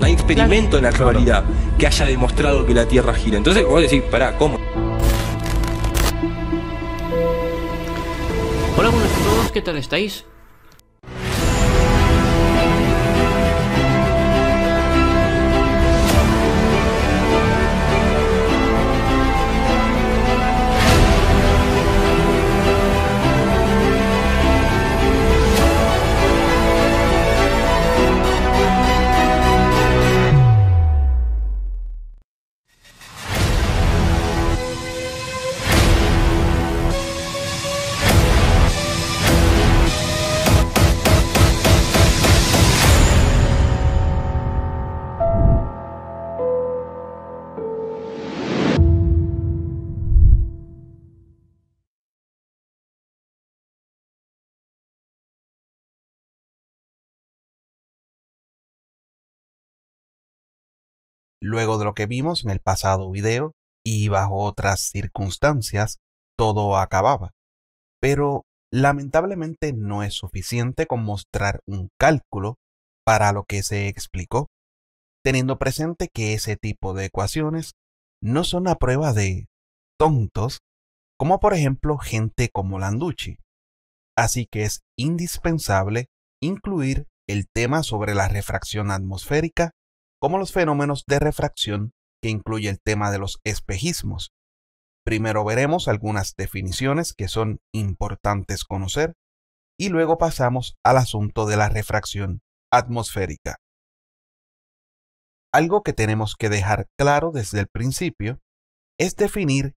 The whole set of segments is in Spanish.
No hay experimento en la actualidad que haya demostrado que la Tierra gira. Entonces vos decís, pará, ¿cómo? Hola, buenos a todos, ¿qué tal estáis? Luego de lo que vimos en el pasado video y bajo otras circunstancias, todo acababa. Pero lamentablemente no es suficiente con mostrar un cálculo para lo que se explicó, teniendo presente que ese tipo de ecuaciones no son a prueba de tontos, como por ejemplo gente como Landucci. Así que es indispensable incluir el tema sobre la refracción atmosférica como los fenómenos de refracción, que incluye el tema de los espejismos. Primero veremos algunas definiciones que son importantes conocer y luego pasamos al asunto de la refracción atmosférica. Algo que tenemos que dejar claro desde el principio es definir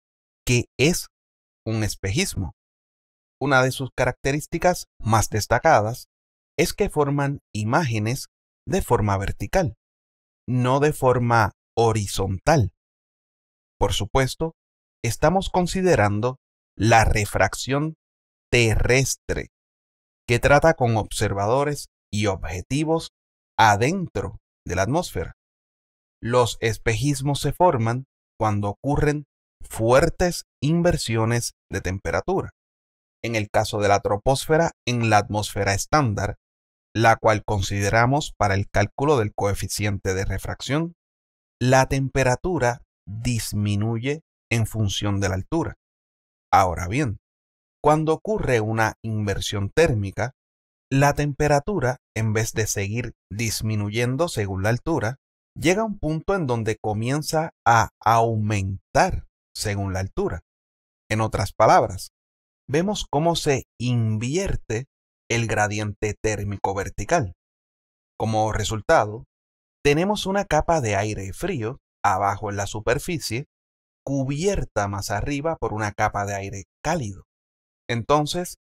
qué es un espejismo. Una de sus características más destacadas es que forman imágenes de forma vertical no de forma horizontal. Por supuesto, estamos considerando la refracción terrestre, que trata con observadores y objetivos adentro de la atmósfera. Los espejismos se forman cuando ocurren fuertes inversiones de temperatura. En el caso de la troposfera, en la atmósfera estándar, la cual consideramos para el cálculo del coeficiente de refracción, la temperatura disminuye en función de la altura. Ahora bien, cuando ocurre una inversión térmica, la temperatura, en vez de seguir disminuyendo según la altura, llega a un punto en donde comienza a aumentar según la altura. En otras palabras, vemos cómo se invierte el gradiente térmico vertical. Como resultado, tenemos una capa de aire frío abajo en la superficie, cubierta más arriba por una capa de aire cálido. Entonces,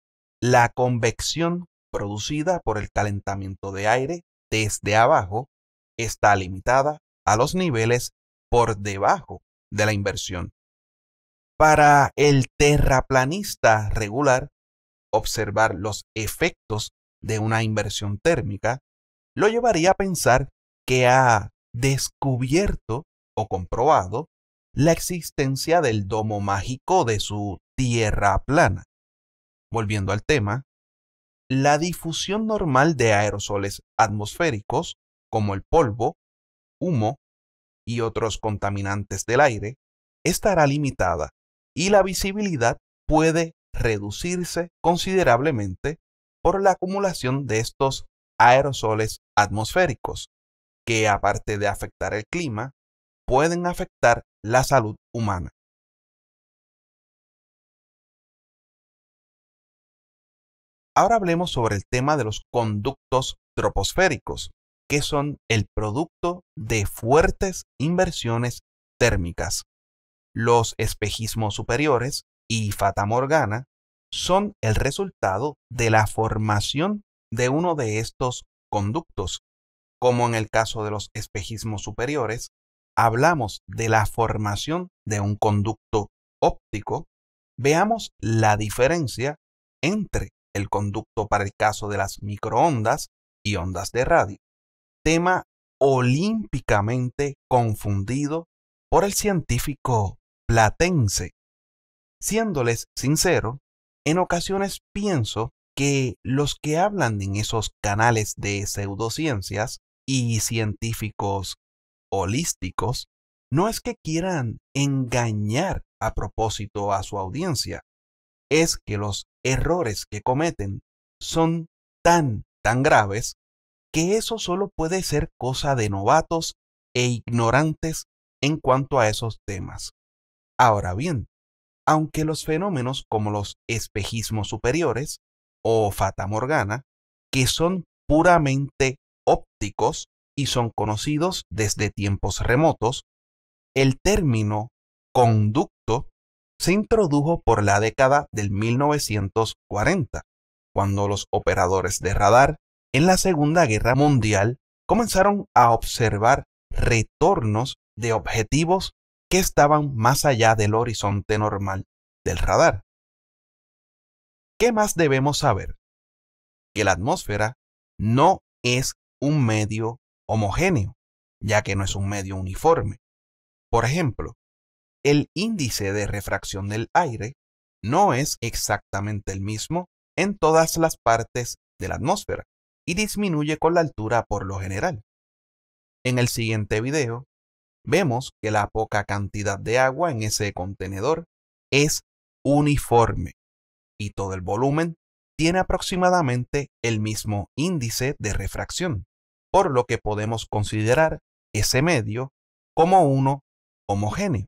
la convección producida por el calentamiento de aire desde abajo está limitada a los niveles por debajo de la inversión. Para el terraplanista regular, observar los efectos de una inversión térmica, lo llevaría a pensar que ha descubierto o comprobado la existencia del domo mágico de su tierra plana. Volviendo al tema, la difusión normal de aerosoles atmosféricos, como el polvo, humo y otros contaminantes del aire, estará limitada y la visibilidad puede reducirse considerablemente por la acumulación de estos aerosoles atmosféricos, que aparte de afectar el clima, pueden afectar la salud humana. Ahora hablemos sobre el tema de los conductos troposféricos, que son el producto de fuertes inversiones térmicas. Los espejismos superiores y Fata Morgana son el resultado de la formación de uno de estos conductos. Como en el caso de los espejismos superiores, hablamos de la formación de un conducto óptico, veamos la diferencia entre el conducto para el caso de las microondas y ondas de radio, tema olímpicamente confundido por el científico platense Siéndoles sincero, en ocasiones pienso que los que hablan en esos canales de pseudociencias y científicos holísticos no es que quieran engañar a propósito a su audiencia, es que los errores que cometen son tan, tan graves que eso solo puede ser cosa de novatos e ignorantes en cuanto a esos temas. Ahora bien, aunque los fenómenos como los espejismos superiores o fata morgana, que son puramente ópticos y son conocidos desde tiempos remotos, el término conducto se introdujo por la década del 1940, cuando los operadores de radar en la Segunda Guerra Mundial comenzaron a observar retornos de objetivos estaban más allá del horizonte normal del radar. ¿Qué más debemos saber? Que la atmósfera no es un medio homogéneo, ya que no es un medio uniforme. Por ejemplo, el índice de refracción del aire no es exactamente el mismo en todas las partes de la atmósfera y disminuye con la altura por lo general. En el siguiente video vemos que la poca cantidad de agua en ese contenedor es uniforme y todo el volumen tiene aproximadamente el mismo índice de refracción, por lo que podemos considerar ese medio como uno homogéneo.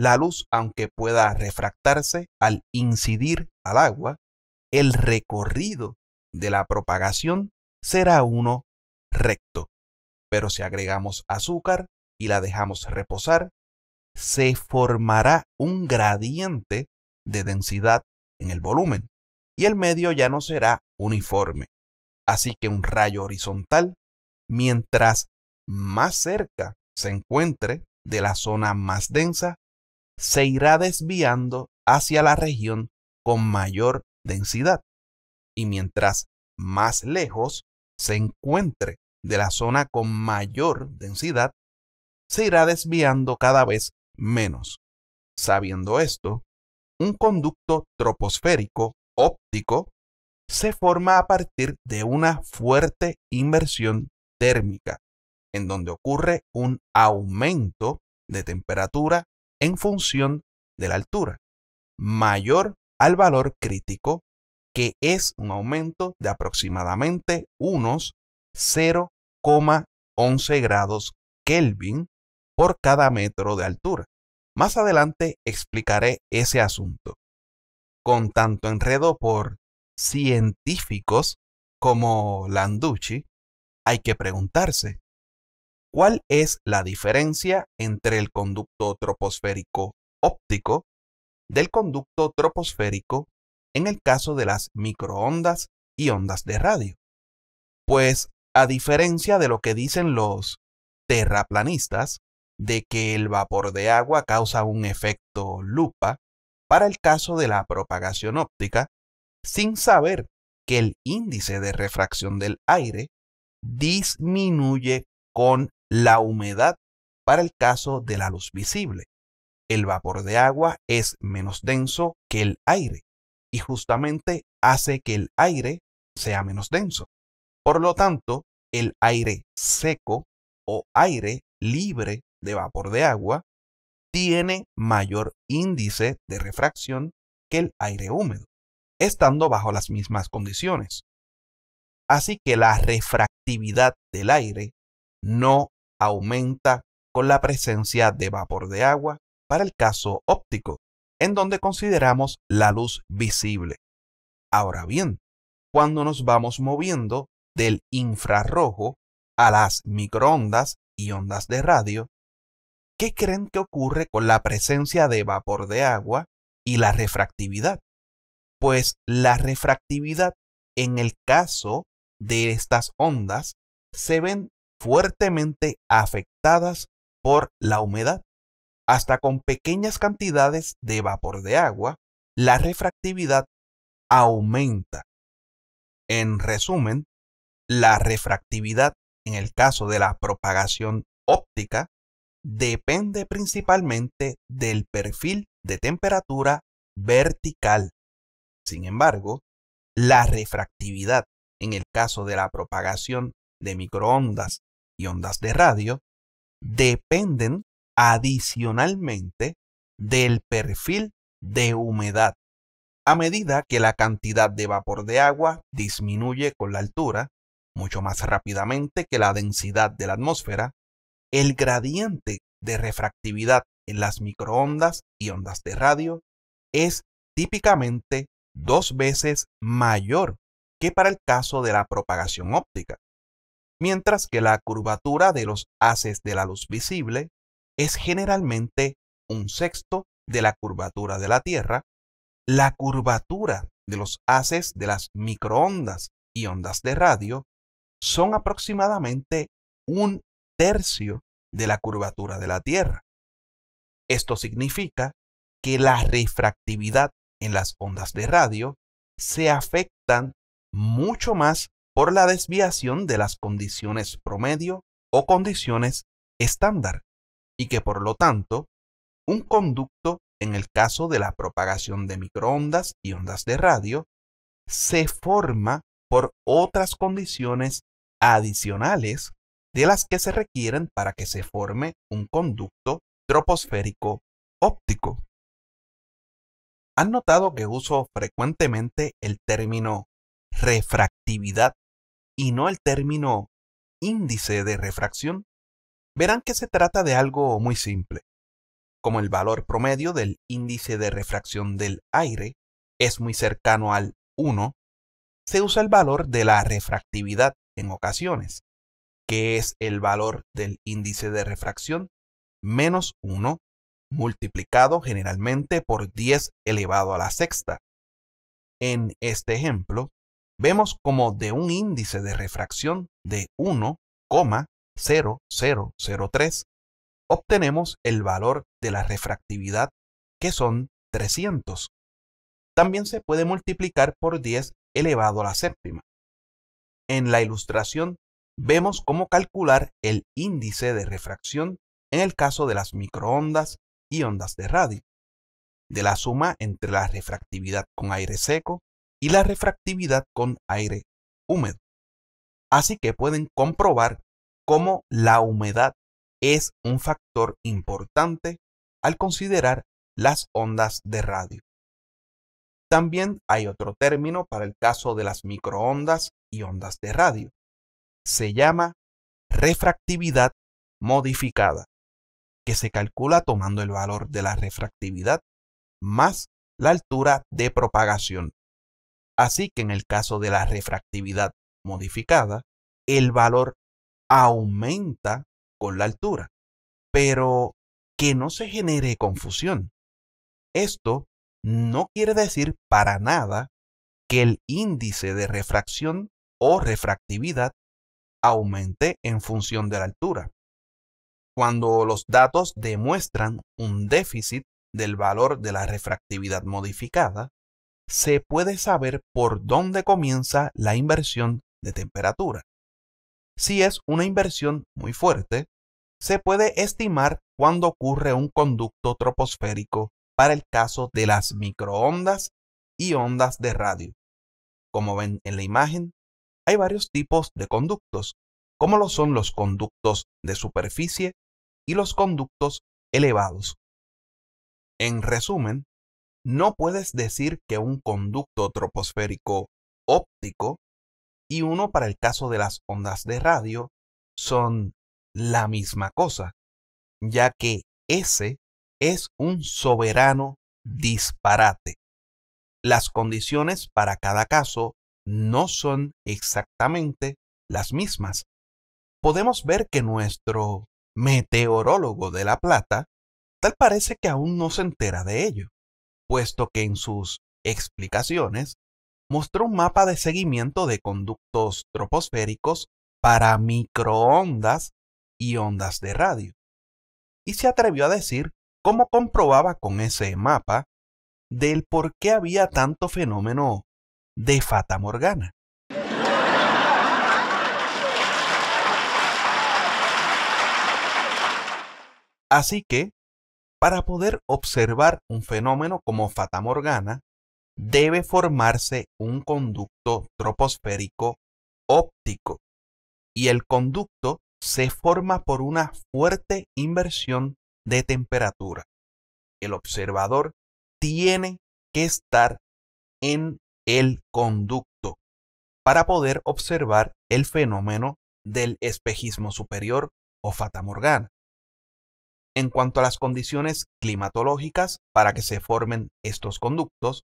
La luz, aunque pueda refractarse al incidir al agua, el recorrido de la propagación será uno recto. Pero si agregamos azúcar, y la dejamos reposar, se formará un gradiente de densidad en el volumen y el medio ya no será uniforme. Así que un rayo horizontal, mientras más cerca se encuentre de la zona más densa, se irá desviando hacia la región con mayor densidad. Y mientras más lejos se encuentre de la zona con mayor densidad, se irá desviando cada vez menos. Sabiendo esto, un conducto troposférico óptico se forma a partir de una fuerte inversión térmica, en donde ocurre un aumento de temperatura en función de la altura, mayor al valor crítico, que es un aumento de aproximadamente unos 0,11 grados Kelvin por cada metro de altura. Más adelante explicaré ese asunto. Con tanto enredo por científicos como Landucci, hay que preguntarse, ¿cuál es la diferencia entre el conducto troposférico óptico del conducto troposférico en el caso de las microondas y ondas de radio? Pues, a diferencia de lo que dicen los terraplanistas, de que el vapor de agua causa un efecto lupa para el caso de la propagación óptica, sin saber que el índice de refracción del aire disminuye con la humedad para el caso de la luz visible. El vapor de agua es menos denso que el aire y justamente hace que el aire sea menos denso. Por lo tanto, el aire seco o aire libre de vapor de agua tiene mayor índice de refracción que el aire húmedo, estando bajo las mismas condiciones. Así que la refractividad del aire no aumenta con la presencia de vapor de agua para el caso óptico, en donde consideramos la luz visible. Ahora bien, cuando nos vamos moviendo del infrarrojo a las microondas y ondas de radio, ¿qué creen que ocurre con la presencia de vapor de agua y la refractividad? Pues la refractividad en el caso de estas ondas se ven fuertemente afectadas por la humedad. Hasta con pequeñas cantidades de vapor de agua, la refractividad aumenta. En resumen, la refractividad en el caso de la propagación óptica depende principalmente del perfil de temperatura vertical. Sin embargo, la refractividad en el caso de la propagación de microondas y ondas de radio dependen adicionalmente del perfil de humedad. A medida que la cantidad de vapor de agua disminuye con la altura, mucho más rápidamente que la densidad de la atmósfera, el gradiente de refractividad en las microondas y ondas de radio es típicamente dos veces mayor que para el caso de la propagación óptica, mientras que la curvatura de los haces de la luz visible es generalmente un sexto de la curvatura de la Tierra, la curvatura de los haces de las microondas y ondas de radio son aproximadamente un tercio de la curvatura de la Tierra. Esto significa que la refractividad en las ondas de radio se afectan mucho más por la desviación de las condiciones promedio o condiciones estándar y que por lo tanto un conducto en el caso de la propagación de microondas y ondas de radio se forma por otras condiciones adicionales de las que se requieren para que se forme un conducto troposférico óptico. ¿Han notado que uso frecuentemente el término refractividad y no el término índice de refracción? Verán que se trata de algo muy simple. Como el valor promedio del índice de refracción del aire es muy cercano al 1, se usa el valor de la refractividad en ocasiones, que es el valor del índice de refracción, menos 1 multiplicado generalmente por 10 elevado a la sexta. En este ejemplo, vemos como de un índice de refracción de 1,0003 obtenemos el valor de la refractividad, que son 300. También se puede multiplicar por 10 elevado a la séptima. En la ilustración vemos cómo calcular el índice de refracción en el caso de las microondas y ondas de radio, de la suma entre la refractividad con aire seco y la refractividad con aire húmedo. Así que pueden comprobar cómo la humedad es un factor importante al considerar las ondas de radio. También hay otro término para el caso de las microondas y ondas de radio, se llama refractividad modificada, que se calcula tomando el valor de la refractividad más la altura de propagación. Así que en el caso de la refractividad modificada, el valor aumenta con la altura, pero que no se genere confusión. Esto no quiere decir para nada que el índice de refracción o refractividad aumente en función de la altura. Cuando los datos demuestran un déficit del valor de la refractividad modificada, se puede saber por dónde comienza la inversión de temperatura. Si es una inversión muy fuerte, se puede estimar cuando ocurre un conducto troposférico para el caso de las microondas y ondas de radio. Como ven en la imagen, hay varios tipos de conductos, como lo son los conductos de superficie y los conductos elevados. En resumen, no puedes decir que un conducto troposférico óptico y uno para el caso de las ondas de radio son la misma cosa, ya que ese es un soberano disparate. Las condiciones para cada caso no son exactamente las mismas. Podemos ver que nuestro meteorólogo de La Plata tal parece que aún no se entera de ello, puesto que en sus explicaciones mostró un mapa de seguimiento de conductos troposféricos para microondas y ondas de radio, y se atrevió a decir cómo comprobaba con ese mapa del por qué había tanto fenómeno de Fata Morgana. Así que, para poder observar un fenómeno como Fata Morgana, debe formarse un conducto troposférico óptico, y el conducto se forma por una fuerte inversión de temperatura. El observador tiene que estar en el conducto para poder observar el fenómeno del espejismo superior o fata morgana. En cuanto a las condiciones climatológicas para que se formen estos conductos,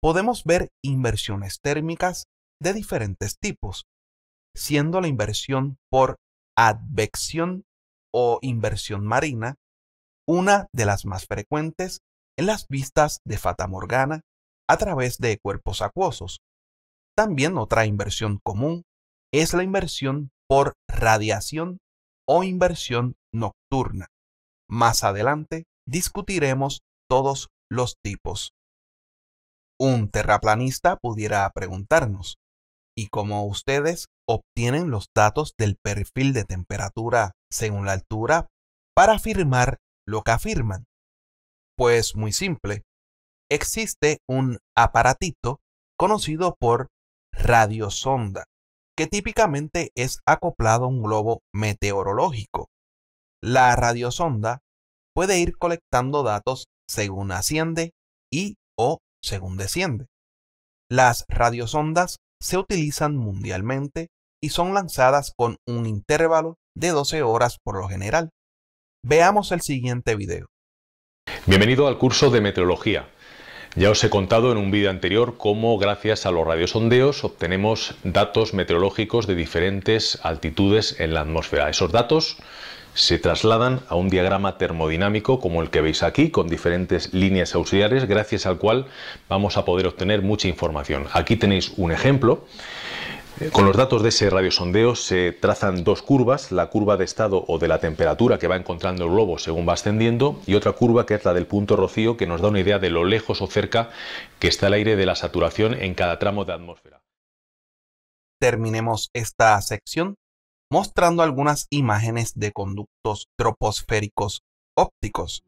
podemos ver inversiones térmicas de diferentes tipos, siendo la inversión por advección o inversión marina una de las más frecuentes en las vistas de Fata Morgana a través de cuerpos acuosos. También otra inversión común es la inversión por radiación o inversión nocturna. Más adelante discutiremos todos los tipos. Un terraplanista pudiera preguntarnos, ¿y cómo ustedes obtienen los datos del perfil de temperatura según la altura para afirmar lo que afirman? Pues muy simple, existe un aparatito conocido por radiosonda, que típicamente es acoplado a un globo meteorológico. La radiosonda puede ir colectando datos según asciende y o según desciende. Las radiosondas se utilizan mundialmente y son lanzadas con un intervalo de 12 horas por lo general. Veamos el siguiente video. Bienvenido al curso de meteorología. Ya os he contado en un vídeo anterior cómo gracias a los radiosondeos obtenemos datos meteorológicos de diferentes altitudes en la atmósfera. Esos datos se trasladan a un diagrama termodinámico como el que veis aquí, con diferentes líneas auxiliares, gracias al cual vamos a poder obtener mucha información. Aquí tenéis un ejemplo con los datos de ese radiosondeo se trazan dos curvas, la curva de estado o de la temperatura que va encontrando el globo según va ascendiendo y otra curva que es la del punto rocío que nos da una idea de lo lejos o cerca que está el aire de la saturación en cada tramo de atmósfera. Terminemos esta sección mostrando algunas imágenes de conductos troposféricos ópticos.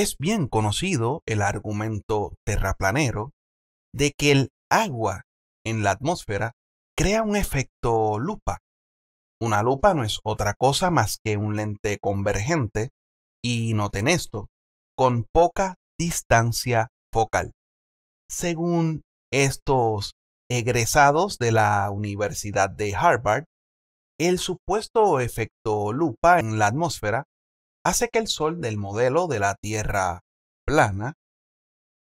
Es bien conocido el argumento terraplanero de que el agua en la atmósfera crea un efecto lupa. Una lupa no es otra cosa más que un lente convergente, y noten esto, con poca distancia focal. Según estos egresados de la Universidad de Harvard, el supuesto efecto lupa en la atmósfera hace que el Sol del modelo de la Tierra plana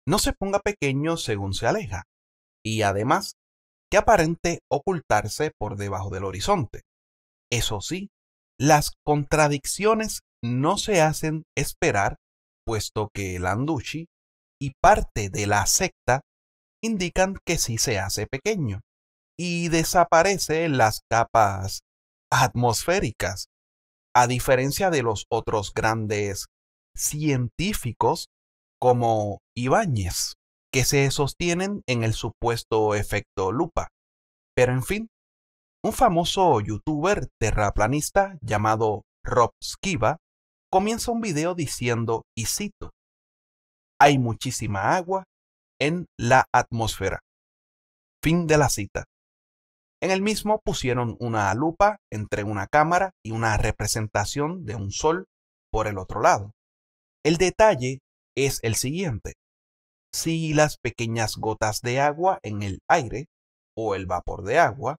no se ponga pequeño según se aleja, y además que aparente ocultarse por debajo del horizonte. Eso sí, las contradicciones no se hacen esperar, puesto que el Andushi y parte de la secta indican que sí se hace pequeño y desaparece las capas atmosféricas a diferencia de los otros grandes científicos como Ibáñez, que se sostienen en el supuesto efecto lupa. Pero en fin, un famoso youtuber terraplanista llamado Rob Skiba comienza un video diciendo, y cito, hay muchísima agua en la atmósfera. Fin de la cita. En el mismo pusieron una lupa entre una cámara y una representación de un sol por el otro lado. El detalle es el siguiente. Si las pequeñas gotas de agua en el aire o el vapor de agua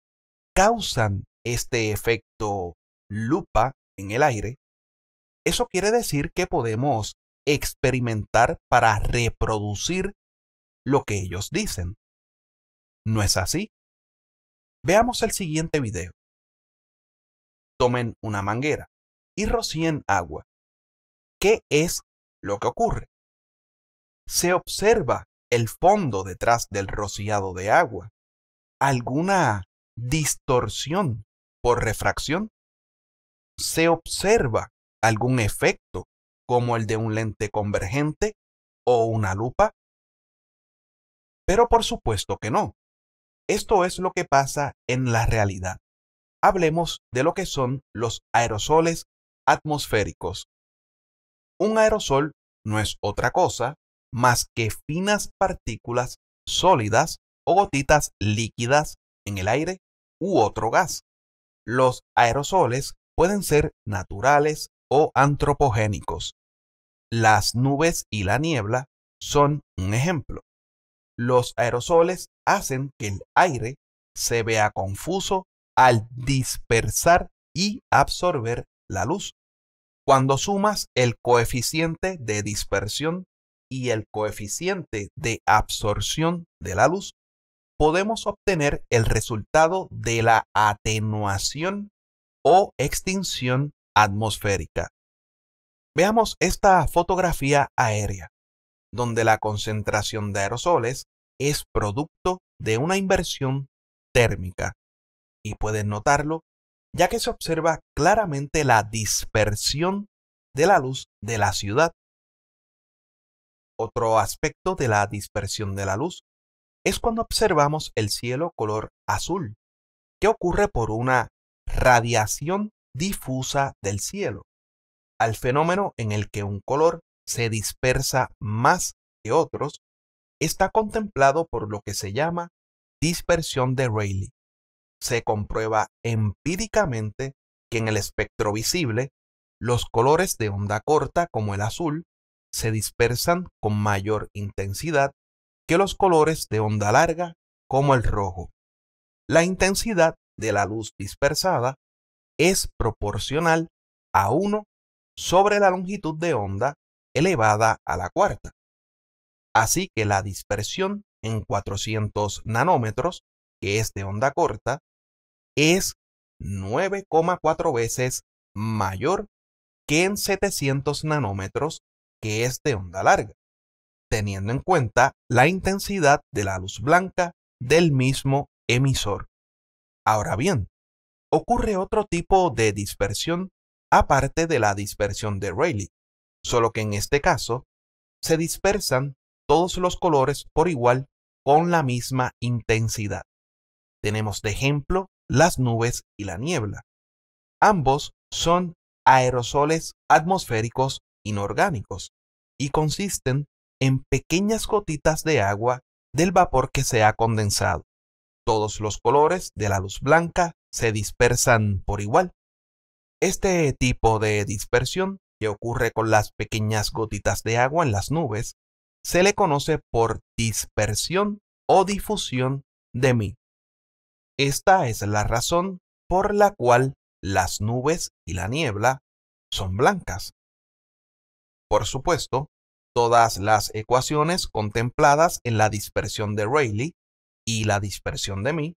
causan este efecto lupa en el aire, eso quiere decir que podemos experimentar para reproducir lo que ellos dicen. ¿No es así? Veamos el siguiente video. Tomen una manguera y rocíen agua. ¿Qué es lo que ocurre? Se observa el fondo detrás del rociado de agua. ¿Alguna distorsión por refracción? ¿Se observa algún efecto como el de un lente convergente o una lupa? Pero por supuesto que no. Esto es lo que pasa en la realidad. Hablemos de lo que son los aerosoles atmosféricos. Un aerosol no es otra cosa más que finas partículas sólidas o gotitas líquidas en el aire u otro gas. Los aerosoles pueden ser naturales o antropogénicos. Las nubes y la niebla son un ejemplo los aerosoles hacen que el aire se vea confuso al dispersar y absorber la luz. Cuando sumas el coeficiente de dispersión y el coeficiente de absorción de la luz, podemos obtener el resultado de la atenuación o extinción atmosférica. Veamos esta fotografía aérea donde la concentración de aerosoles es producto de una inversión térmica. Y pueden notarlo ya que se observa claramente la dispersión de la luz de la ciudad. Otro aspecto de la dispersión de la luz es cuando observamos el cielo color azul, que ocurre por una radiación difusa del cielo, al fenómeno en el que un color se dispersa más que otros, está contemplado por lo que se llama dispersión de Rayleigh. Se comprueba empíricamente que en el espectro visible, los colores de onda corta como el azul se dispersan con mayor intensidad que los colores de onda larga como el rojo. La intensidad de la luz dispersada es proporcional a 1 sobre la longitud de onda elevada a la cuarta. Así que la dispersión en 400 nanómetros, que es de onda corta, es 9,4 veces mayor que en 700 nanómetros, que es de onda larga, teniendo en cuenta la intensidad de la luz blanca del mismo emisor. Ahora bien, ocurre otro tipo de dispersión aparte de la dispersión de Rayleigh, solo que en este caso se dispersan todos los colores por igual con la misma intensidad. Tenemos de ejemplo las nubes y la niebla. Ambos son aerosoles atmosféricos inorgánicos y consisten en pequeñas gotitas de agua del vapor que se ha condensado. Todos los colores de la luz blanca se dispersan por igual. Este tipo de dispersión que ocurre con las pequeñas gotitas de agua en las nubes, se le conoce por dispersión o difusión de mí. Esta es la razón por la cual las nubes y la niebla son blancas. Por supuesto, todas las ecuaciones contempladas en la dispersión de Rayleigh y la dispersión de mí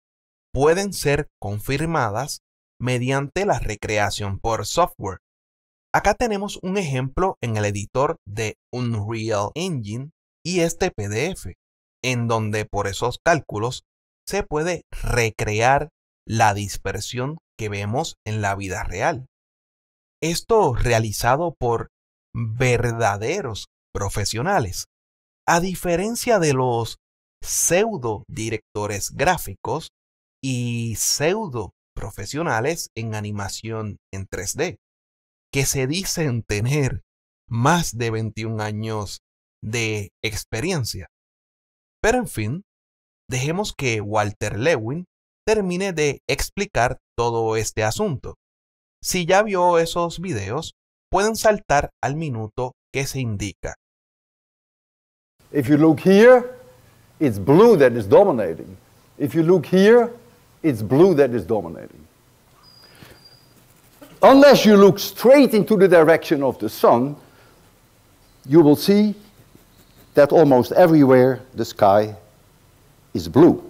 pueden ser confirmadas mediante la recreación por software. Acá tenemos un ejemplo en el editor de Unreal Engine y este PDF, en donde por esos cálculos se puede recrear la dispersión que vemos en la vida real. Esto realizado por verdaderos profesionales. A diferencia de los pseudo directores gráficos y pseudo profesionales en animación en 3D que se dicen tener más de 21 años de experiencia. Pero en fin, dejemos que Walter Lewin termine de explicar todo este asunto. Si ya vio esos videos, pueden saltar al minuto que se indica. If you look here, it's blue that is dominating. If you look here, it's blue that is dominating. unless you look straight into the direction of the sun, you will see that almost everywhere the sky is blue.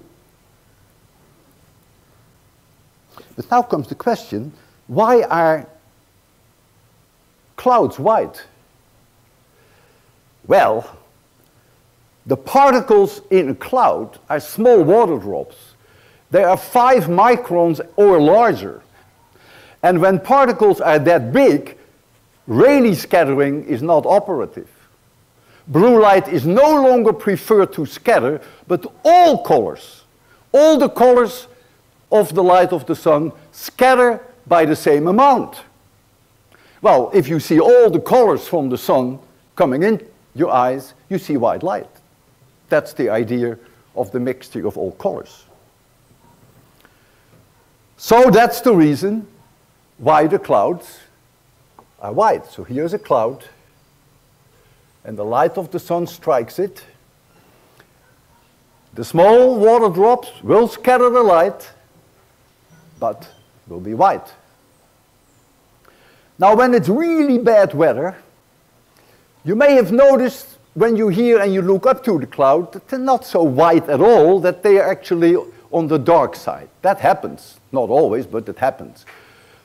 But now comes the question, why are clouds white? Well, the particles in a cloud are small water drops. They are five microns or larger. And when particles are that big, Rayleigh scattering is not operative. Blue light is no longer preferred to scatter, but all colors, all the colors of the light of the sun scatter by the same amount. Well, if you see all the colors from the sun coming in your eyes, you see white light. That's the idea of the mixture of all colors. So that's the reason wider clouds are white? So here's a cloud, and the light of the sun strikes it. The small water drops will scatter the light, but will be white. Now, when it's really bad weather, you may have noticed when you hear and you look up to the cloud that they're not so white at all, that they are actually on the dark side. That happens. Not always, but it happens.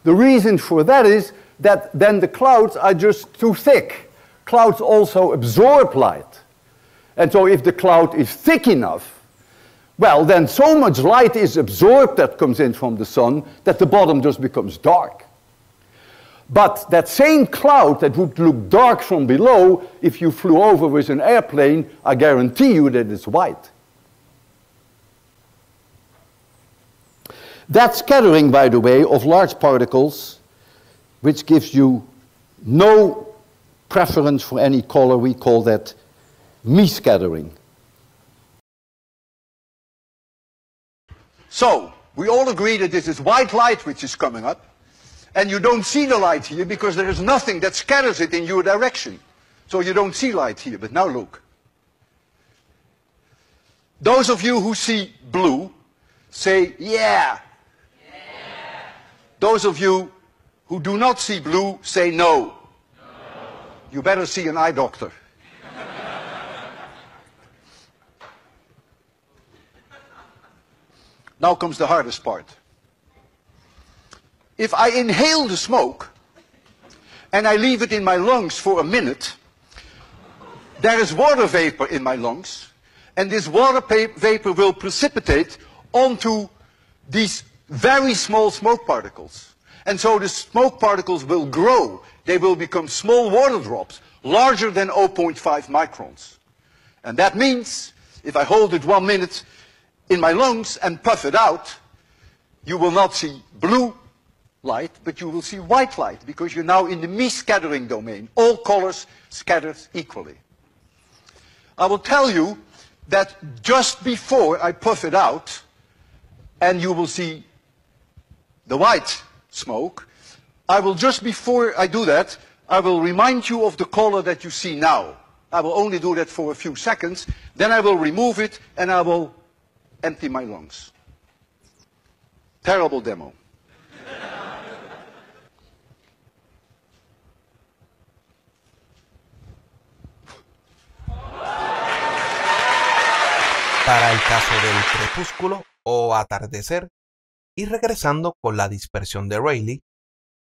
The reason for that is that then the clouds are just too thick. Clouds also absorb light. And so if the cloud is thick enough, well, then so much light is absorbed that comes in from the sun that the bottom just becomes dark. But that same cloud that would look dark from below, if you flew over with an airplane, I guarantee you that it's white. That scattering, by the way, of large particles, which gives you no preference for any color, we call that me-scattering. So, we all agree that this is white light which is coming up, and you don't see the light here because there is nothing that scatters it in your direction. So you don't see light here, but now look. Those of you who see blue say, yeah, those of you who do not see blue, say no. no. You better see an eye doctor. now comes the hardest part. If I inhale the smoke and I leave it in my lungs for a minute, there is water vapor in my lungs, and this water vapor will precipitate onto these very small smoke particles. And so the smoke particles will grow. They will become small water drops, larger than 0.5 microns. And that means if I hold it one minute in my lungs and puff it out, you will not see blue light, but you will see white light because you're now in the me-scattering domain. All colors scattered equally. I will tell you that just before I puff it out, and you will see the white smoke. I will just before I do that, I will remind you of the color that you see now. I will only do that for a few seconds. Then I will remove it and I will empty my lungs. Terrible demo. Para el caso del crepúsculo o atardecer, y regresando con la dispersión de Rayleigh,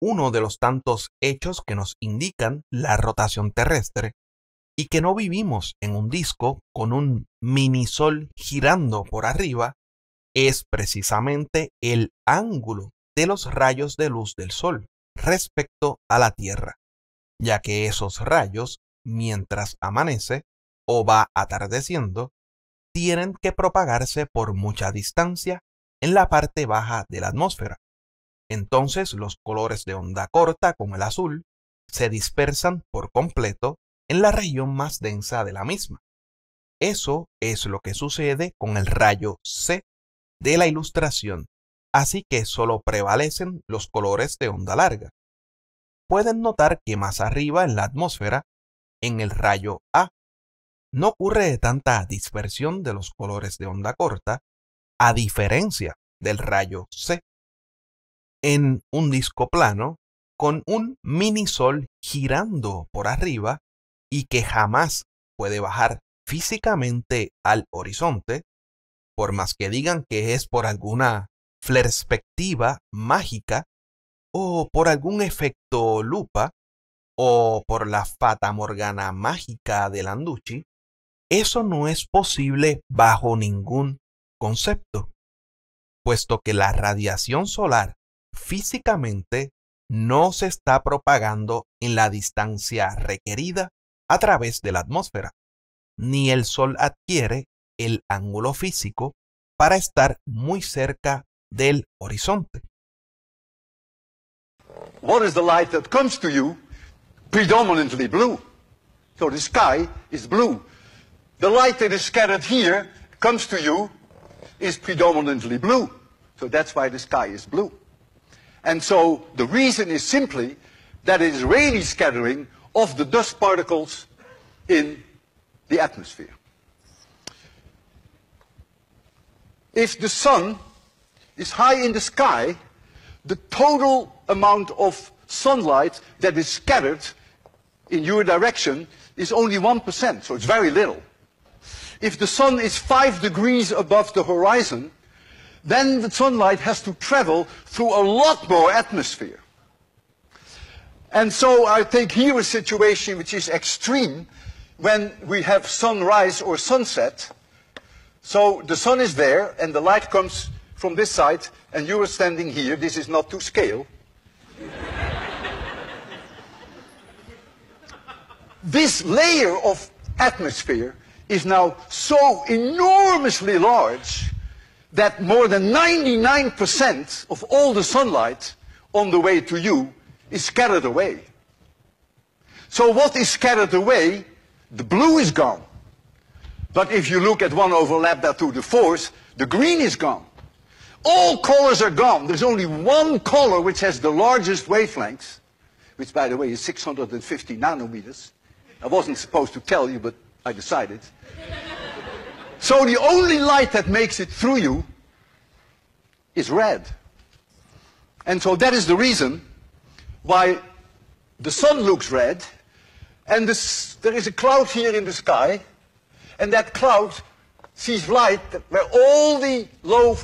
uno de los tantos hechos que nos indican la rotación terrestre y que no vivimos en un disco con un minisol girando por arriba, es precisamente el ángulo de los rayos de luz del Sol respecto a la Tierra, ya que esos rayos, mientras amanece o va atardeciendo, tienen que propagarse por mucha distancia en la parte baja de la atmósfera. Entonces los colores de onda corta, como el azul, se dispersan por completo en la región más densa de la misma. Eso es lo que sucede con el rayo C de la ilustración, así que solo prevalecen los colores de onda larga. Pueden notar que más arriba en la atmósfera, en el rayo A, no ocurre tanta dispersión de los colores de onda corta a diferencia del rayo C, en un disco plano con un minisol girando por arriba y que jamás puede bajar físicamente al horizonte, por más que digan que es por alguna perspectiva mágica o por algún efecto lupa o por la fata morgana mágica de Landucci, eso no es posible bajo ningún concepto, puesto que la radiación solar físicamente no se está propagando en la distancia requerida a través de la atmósfera, ni el Sol adquiere el ángulo físico para estar muy cerca del horizonte. What is the light that comes to you? Predominantly blue. So the sky is blue. The light that is scattered here comes to you is predominantly blue. So that's why the sky is blue. And so the reason is simply that it is Rayleigh scattering of the dust particles in the atmosphere. If the sun is high in the sky, the total amount of sunlight that is scattered in your direction is only 1%, so it's very little if the sun is five degrees above the horizon, then the sunlight has to travel through a lot more atmosphere. And so I think here a situation which is extreme when we have sunrise or sunset. So the sun is there and the light comes from this side and you are standing here. This is not to scale. this layer of atmosphere is now so enormously large that more than 99% of all the sunlight on the way to you is scattered away. So what is scattered away? The blue is gone. But if you look at 1 over lambda to the fourth, the green is gone. All colors are gone. There's only one color which has the largest wavelength, which by the way is 650 nanometers. I wasn't supposed to tell you, but I decided. so the only light that makes it through you is red. And so that is the reason why the sun looks red, and this, there is a cloud here in the sky, and that cloud sees light where all the low,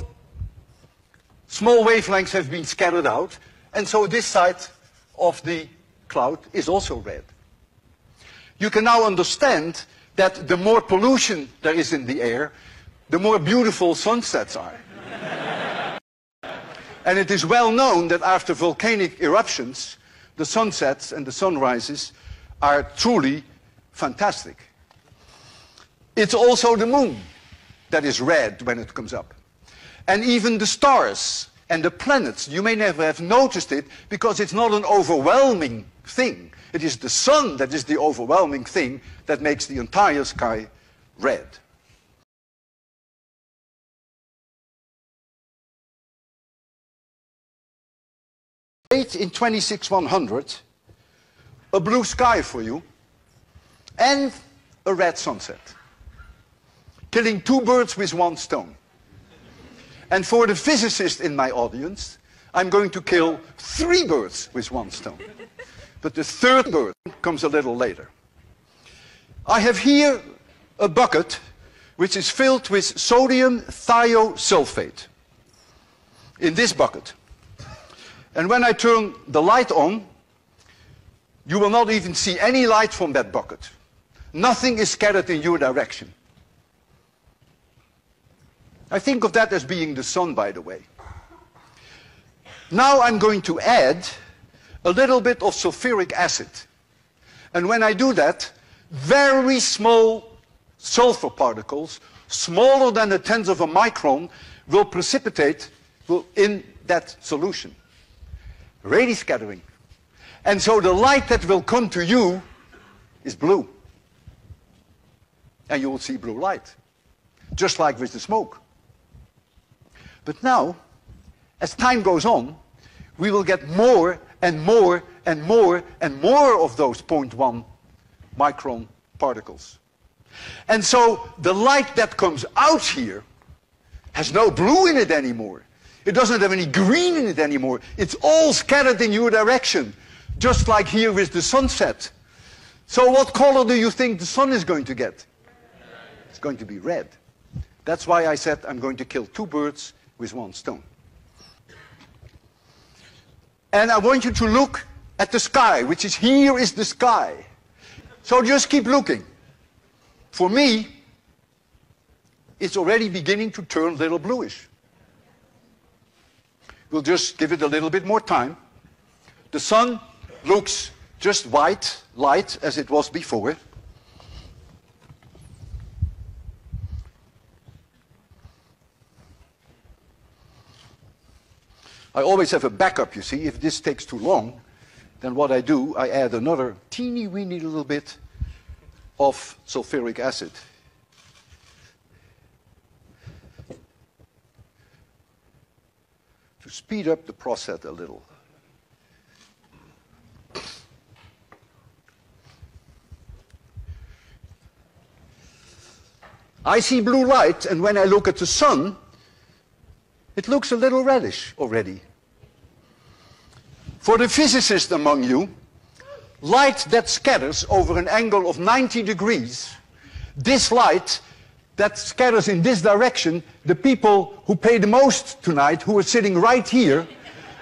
small wavelengths have been scattered out, and so this side of the cloud is also red. You can now understand that the more pollution there is in the air, the more beautiful sunsets are. and it is well known that after volcanic eruptions, the sunsets and the sunrises are truly fantastic. It's also the moon that is red when it comes up. And even the stars and the planets, you may never have noticed it because it's not an overwhelming thing. It is the sun that is the overwhelming thing that makes the entire sky red. Late in 26100, a blue sky for you and a red sunset, killing two birds with one stone. And for the physicist in my audience, I'm going to kill three birds with one stone. But the third word comes a little later. I have here a bucket which is filled with sodium thiosulfate in this bucket. And when I turn the light on, you will not even see any light from that bucket. Nothing is scattered in your direction. I think of that as being the sun, by the way. Now I'm going to add a little bit of sulfuric acid. And when I do that, very small sulfur particles, smaller than the tens of a micron, will precipitate in that solution. Rayleigh scattering. And so the light that will come to you is blue. And you will see blue light, just like with the smoke. But now, as time goes on, we will get more and more and more and more of those 0.1 micron particles. And so the light that comes out here has no blue in it anymore. It doesn't have any green in it anymore. It's all scattered in your direction, just like here with the sunset. So what color do you think the sun is going to get? It's going to be red. That's why I said I'm going to kill two birds with one stone. And I want you to look at the sky, which is here is the sky. So just keep looking. For me, it's already beginning to turn a little bluish. We'll just give it a little bit more time. The sun looks just white light as it was before. I always have a backup, you see. If this takes too long, then what I do, I add another teeny weeny little bit of sulfuric acid. To speed up the process a little. I see blue light, and when I look at the sun, it looks a little reddish already. For the physicist among you, light that scatters over an angle of 90 degrees, this light that scatters in this direction, the people who pay the most tonight, who are sitting right here,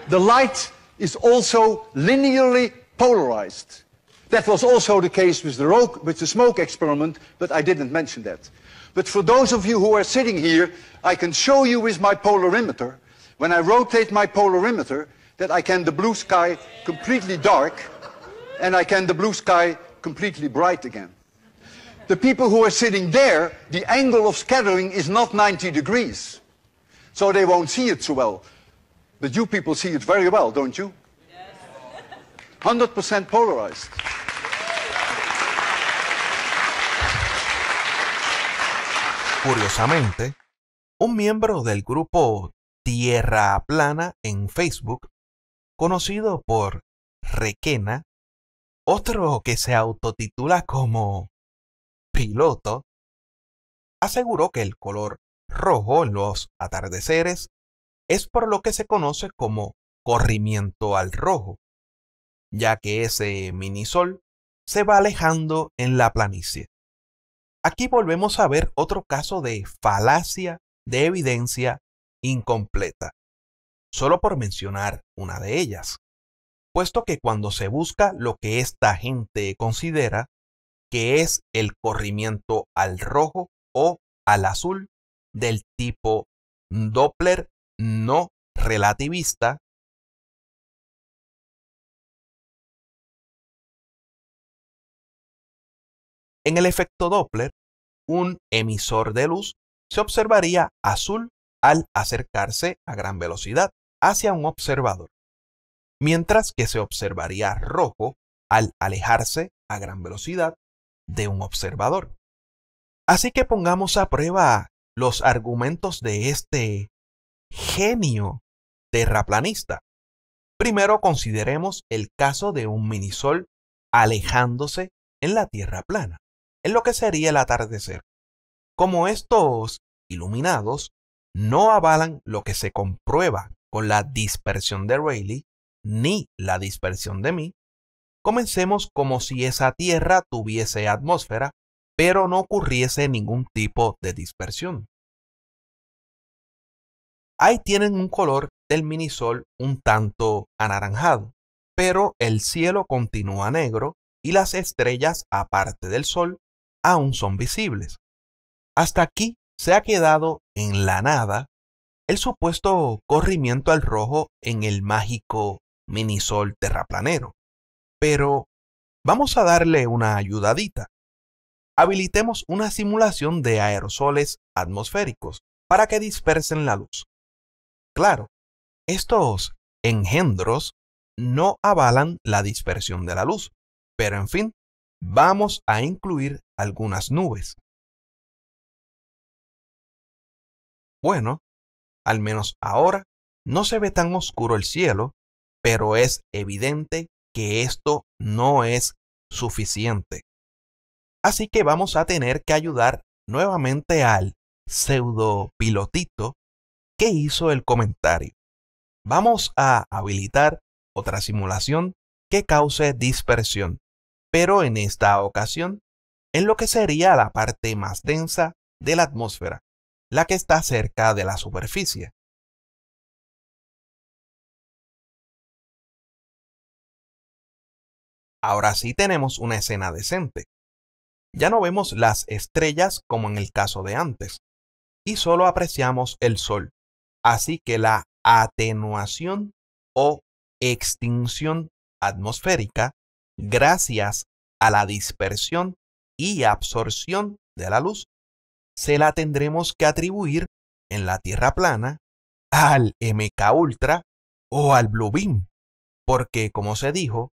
the light is also linearly polarized. That was also the case with the, with the smoke experiment, but I didn't mention that. But for those of you who are sitting here, I can show you with my polarimeter, when I rotate my polarimeter, that I can the blue sky completely dark and I can the blue sky completely bright again. The people who are sitting there, the angle of scattering is not 90 degrees. So they won't see it so well. But you people see it very well, don't you? 100% polarized. Curiosamente, un miembro del grupo Tierra Plana en Facebook conocido por Requena, otro que se autotitula como piloto, aseguró que el color rojo en los atardeceres es por lo que se conoce como corrimiento al rojo, ya que ese minisol se va alejando en la planicie. Aquí volvemos a ver otro caso de falacia de evidencia incompleta solo por mencionar una de ellas, puesto que cuando se busca lo que esta gente considera que es el corrimiento al rojo o al azul del tipo Doppler no relativista, En el efecto Doppler, un emisor de luz se observaría azul al acercarse a gran velocidad hacia un observador, mientras que se observaría rojo al alejarse a gran velocidad de un observador. Así que pongamos a prueba los argumentos de este genio terraplanista. Primero consideremos el caso de un minisol alejándose en la Tierra plana, en lo que sería el atardecer. Como estos iluminados no avalan lo que se comprueba con la dispersión de Rayleigh ni la dispersión de mí, comencemos como si esa Tierra tuviese atmósfera, pero no ocurriese ningún tipo de dispersión. Ahí tienen un color del minisol un tanto anaranjado, pero el cielo continúa negro y las estrellas, aparte del sol, aún son visibles. Hasta aquí se ha quedado en la nada el supuesto corrimiento al rojo en el mágico minisol terraplanero. Pero vamos a darle una ayudadita. Habilitemos una simulación de aerosoles atmosféricos para que dispersen la luz. Claro, estos engendros no avalan la dispersión de la luz, pero en fin, vamos a incluir algunas nubes. Bueno, al menos ahora no se ve tan oscuro el cielo, pero es evidente que esto no es suficiente. Así que vamos a tener que ayudar nuevamente al pseudopilotito que hizo el comentario. Vamos a habilitar otra simulación que cause dispersión, pero en esta ocasión en lo que sería la parte más densa de la atmósfera la que está cerca de la superficie. Ahora sí tenemos una escena decente. Ya no vemos las estrellas como en el caso de antes, y solo apreciamos el sol. Así que la atenuación o extinción atmosférica, gracias a la dispersión y absorción de la luz, se la tendremos que atribuir en la Tierra plana al MK Ultra o al Blue Beam, porque como se dijo,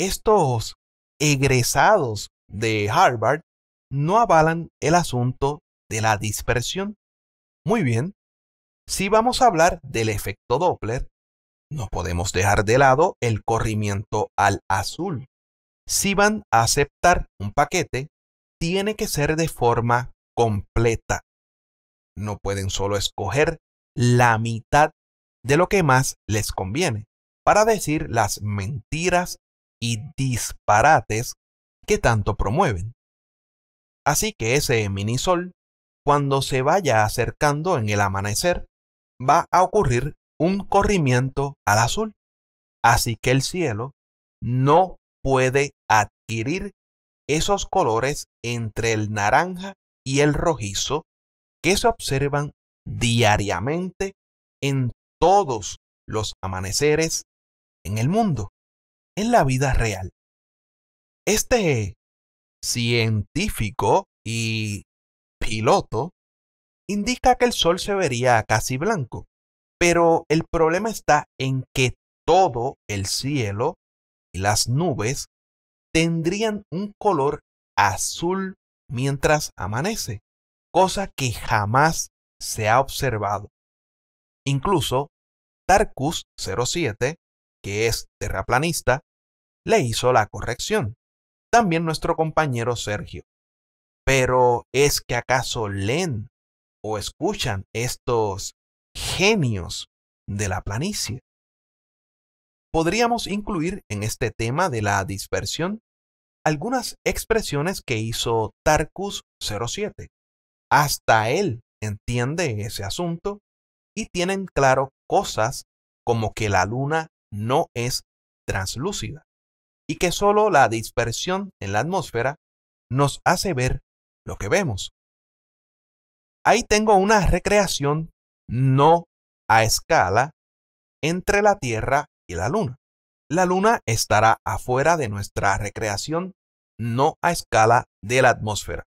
estos egresados de Harvard no avalan el asunto de la dispersión. Muy bien, si vamos a hablar del efecto Doppler, no podemos dejar de lado el corrimiento al azul. Si van a aceptar un paquete, tiene que ser de forma completa. No pueden solo escoger la mitad de lo que más les conviene para decir las mentiras y disparates que tanto promueven. Así que ese minisol, cuando se vaya acercando en el amanecer, va a ocurrir un corrimiento al azul. Así que el cielo no puede adquirir esos colores entre el naranja y el rojizo que se observan diariamente en todos los amaneceres en el mundo, en la vida real. Este científico y piloto indica que el sol se vería casi blanco, pero el problema está en que todo el cielo y las nubes tendrían un color azul mientras amanece, cosa que jamás se ha observado. Incluso Tarkus 07, que es terraplanista, le hizo la corrección. También nuestro compañero Sergio. Pero ¿es que acaso leen o escuchan estos genios de la planicie? Podríamos incluir en este tema de la dispersión algunas expresiones que hizo Tarkus07. Hasta él entiende ese asunto y tienen claro cosas como que la luna no es translúcida y que solo la dispersión en la atmósfera nos hace ver lo que vemos. Ahí tengo una recreación no a escala entre la Tierra y la Luna. La luna estará afuera de nuestra recreación, no a escala de la atmósfera.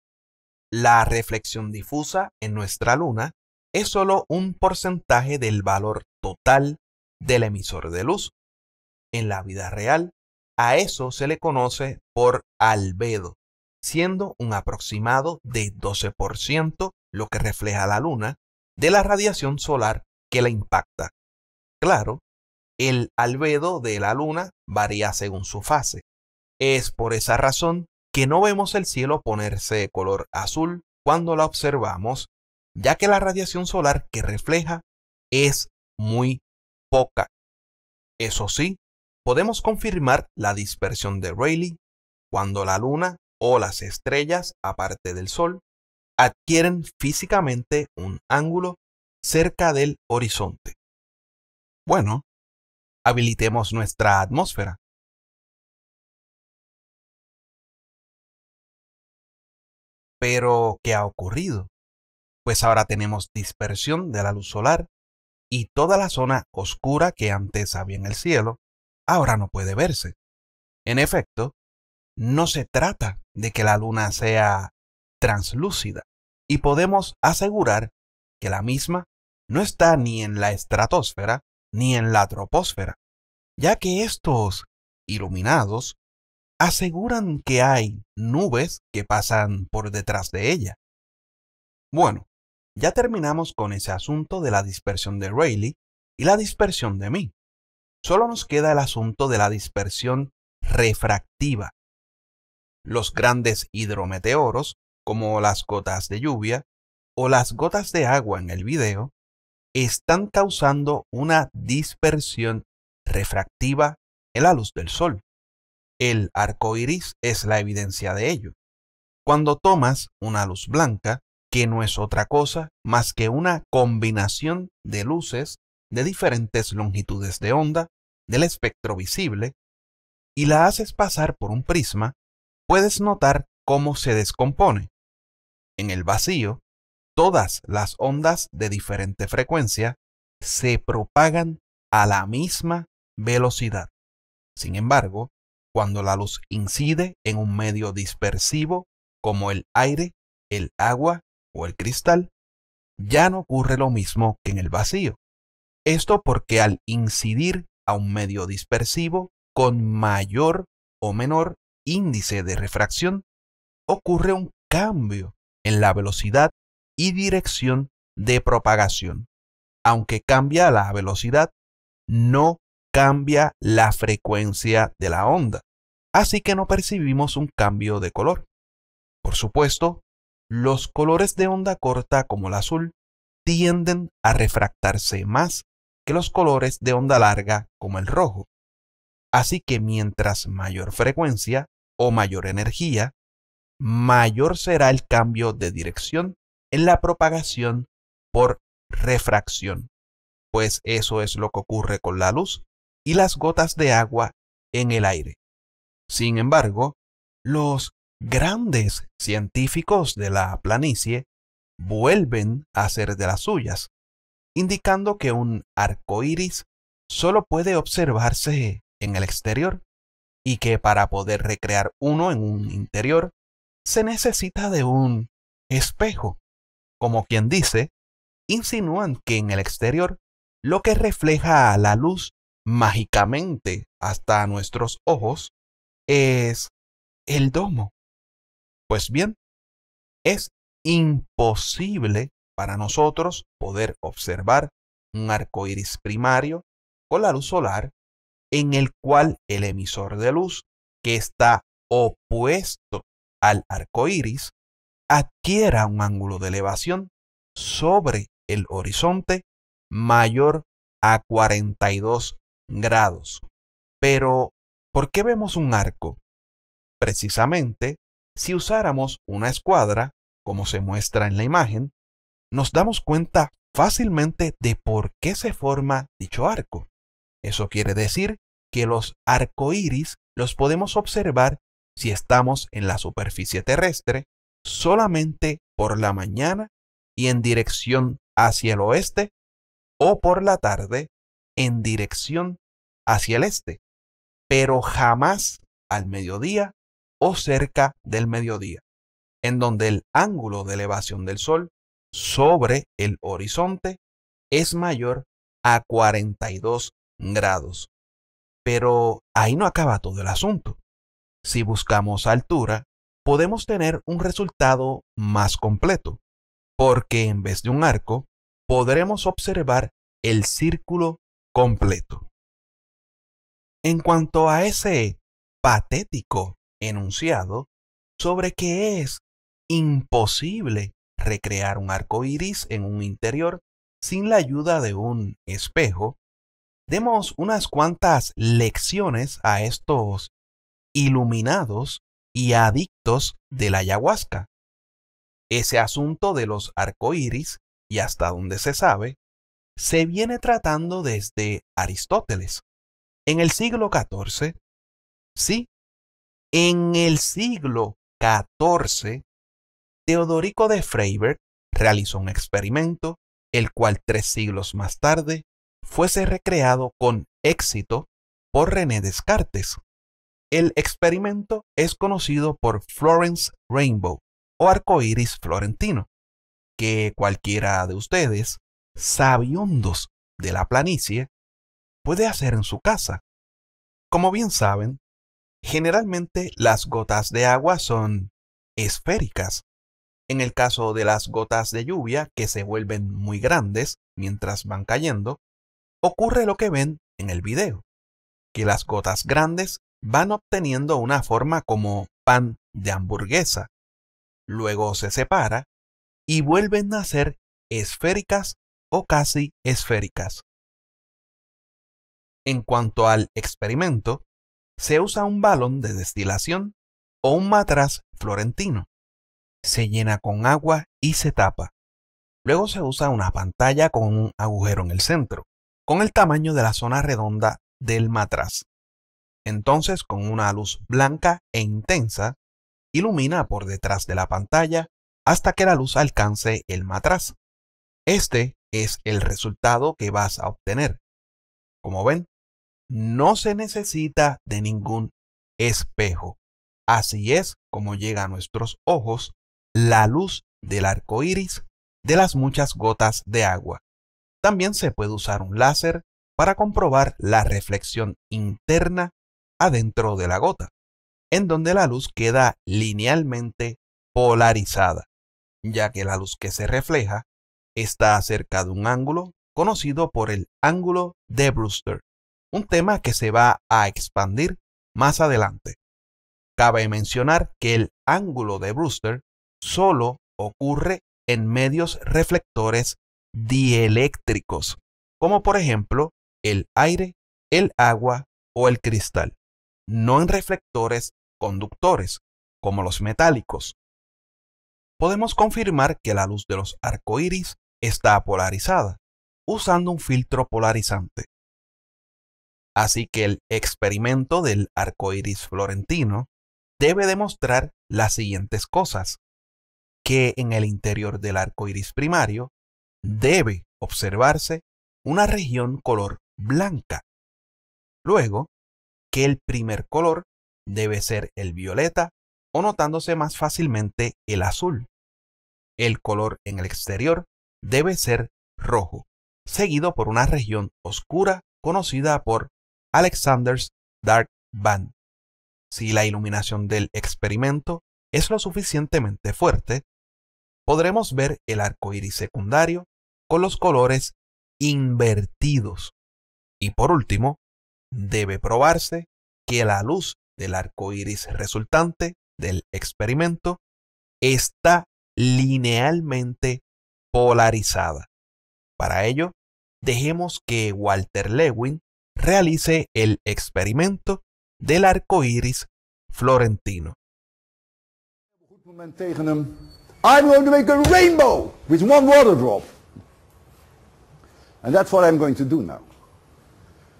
La reflexión difusa en nuestra luna es solo un porcentaje del valor total del emisor de luz. En la vida real, a eso se le conoce por albedo, siendo un aproximado de 12% lo que refleja la luna de la radiación solar que la impacta. Claro, el albedo de la luna varía según su fase. Es por esa razón que no vemos el cielo ponerse color azul cuando la observamos, ya que la radiación solar que refleja es muy poca. Eso sí, podemos confirmar la dispersión de Rayleigh cuando la luna o las estrellas, aparte del sol, adquieren físicamente un ángulo cerca del horizonte. Bueno, habilitemos nuestra atmósfera. Pero, ¿qué ha ocurrido? Pues ahora tenemos dispersión de la luz solar y toda la zona oscura que antes había en el cielo ahora no puede verse. En efecto, no se trata de que la luna sea translúcida y podemos asegurar que la misma no está ni en la estratosfera ni en la troposfera, ya que estos iluminados aseguran que hay nubes que pasan por detrás de ella. Bueno, ya terminamos con ese asunto de la dispersión de Rayleigh y la dispersión de mí. Solo nos queda el asunto de la dispersión refractiva. Los grandes hidrometeoros, como las gotas de lluvia o las gotas de agua en el video, están causando una dispersión refractiva en la luz del sol. El arco iris es la evidencia de ello. Cuando tomas una luz blanca, que no es otra cosa más que una combinación de luces de diferentes longitudes de onda del espectro visible, y la haces pasar por un prisma, puedes notar cómo se descompone. En el vacío, todas las ondas de diferente frecuencia se propagan a la misma velocidad. Sin embargo, cuando la luz incide en un medio dispersivo como el aire, el agua o el cristal, ya no ocurre lo mismo que en el vacío. Esto porque al incidir a un medio dispersivo con mayor o menor índice de refracción, ocurre un cambio en la velocidad y dirección de propagación. Aunque cambia la velocidad, no cambia la frecuencia de la onda, así que no percibimos un cambio de color. Por supuesto, los colores de onda corta como el azul tienden a refractarse más que los colores de onda larga como el rojo. Así que mientras mayor frecuencia o mayor energía, mayor será el cambio de dirección en la propagación por refracción, pues eso es lo que ocurre con la luz y las gotas de agua en el aire. Sin embargo, los grandes científicos de la planicie vuelven a hacer de las suyas, indicando que un arco iris solo puede observarse en el exterior y que para poder recrear uno en un interior se necesita de un espejo como quien dice, insinúan que en el exterior lo que refleja a la luz mágicamente hasta nuestros ojos es el domo. Pues bien, es imposible para nosotros poder observar un arco iris primario con la luz solar en el cual el emisor de luz que está opuesto al arco iris adquiera un ángulo de elevación sobre el horizonte mayor a 42 grados. Pero, ¿por qué vemos un arco? Precisamente, si usáramos una escuadra, como se muestra en la imagen, nos damos cuenta fácilmente de por qué se forma dicho arco. Eso quiere decir que los arcoíris los podemos observar si estamos en la superficie terrestre solamente por la mañana y en dirección hacia el oeste o por la tarde en dirección hacia el este, pero jamás al mediodía o cerca del mediodía, en donde el ángulo de elevación del Sol sobre el horizonte es mayor a 42 grados. Pero ahí no acaba todo el asunto. Si buscamos altura, podemos tener un resultado más completo, porque en vez de un arco, podremos observar el círculo completo. En cuanto a ese patético enunciado sobre que es imposible recrear un arco iris en un interior sin la ayuda de un espejo, demos unas cuantas lecciones a estos iluminados y adictos de la ayahuasca. Ese asunto de los arcoíris, y hasta donde se sabe, se viene tratando desde Aristóteles. En el siglo XIV, sí, en el siglo XIV, Teodorico de Freiberg realizó un experimento, el cual tres siglos más tarde fuese recreado con éxito por René Descartes. El experimento es conocido por Florence Rainbow o arco iris florentino, que cualquiera de ustedes, sabiondos de la planicie, puede hacer en su casa. Como bien saben, generalmente las gotas de agua son esféricas. En el caso de las gotas de lluvia, que se vuelven muy grandes mientras van cayendo, ocurre lo que ven en el video, que las gotas grandes van obteniendo una forma como pan de hamburguesa. Luego se separa y vuelven a ser esféricas o casi esféricas. En cuanto al experimento, se usa un balón de destilación o un matraz florentino. Se llena con agua y se tapa. Luego se usa una pantalla con un agujero en el centro, con el tamaño de la zona redonda del matraz. Entonces, con una luz blanca e intensa, ilumina por detrás de la pantalla hasta que la luz alcance el matraz. Este es el resultado que vas a obtener. Como ven, no se necesita de ningún espejo. Así es como llega a nuestros ojos la luz del arco iris de las muchas gotas de agua. También se puede usar un láser para comprobar la reflexión interna adentro de la gota, en donde la luz queda linealmente polarizada, ya que la luz que se refleja está cerca de un ángulo conocido por el ángulo de Brewster, un tema que se va a expandir más adelante. Cabe mencionar que el ángulo de Brewster solo ocurre en medios reflectores dieléctricos, como por ejemplo el aire, el agua o el cristal no en reflectores conductores, como los metálicos. Podemos confirmar que la luz de los arcoíris está polarizada, usando un filtro polarizante. Así que el experimento del arcoíris florentino debe demostrar las siguientes cosas: que en el interior del arcoíris primario debe observarse una región color blanca. Luego, que el primer color debe ser el violeta o notándose más fácilmente el azul. El color en el exterior debe ser rojo, seguido por una región oscura conocida por Alexander's Dark Band. Si la iluminación del experimento es lo suficientemente fuerte, podremos ver el arco iris secundario con los colores invertidos. Y por último, debe probarse que la luz del arco iris resultante del experimento está linealmente polarizada. Para ello, dejemos que Walter Lewin realice el experimento del arco iris florentino. I'm going to make a rainbow with one water drop. And that's what I'm going to do now.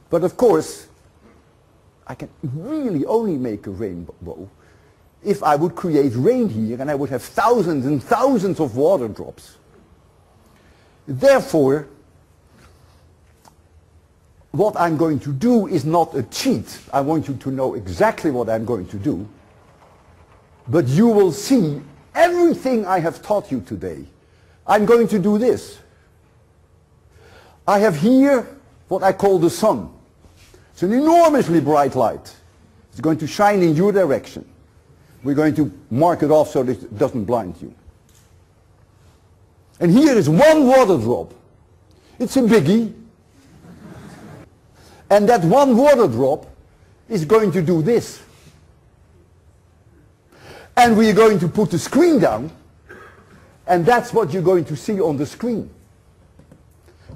But of course, I can really only make a rainbow if I would create rain here and I would have thousands and thousands of water drops. Therefore, what I'm going to do is not a cheat. I want you to know exactly what I'm going to do. But you will see everything I have taught you today. I'm going to do this. I have here what I call the sun. It's an enormously bright light. It's going to shine in your direction. We're going to mark it off so that it doesn't blind you. And here is one water drop. It's a biggie. and that one water drop is going to do this. And we're going to put the screen down. And that's what you're going to see on the screen.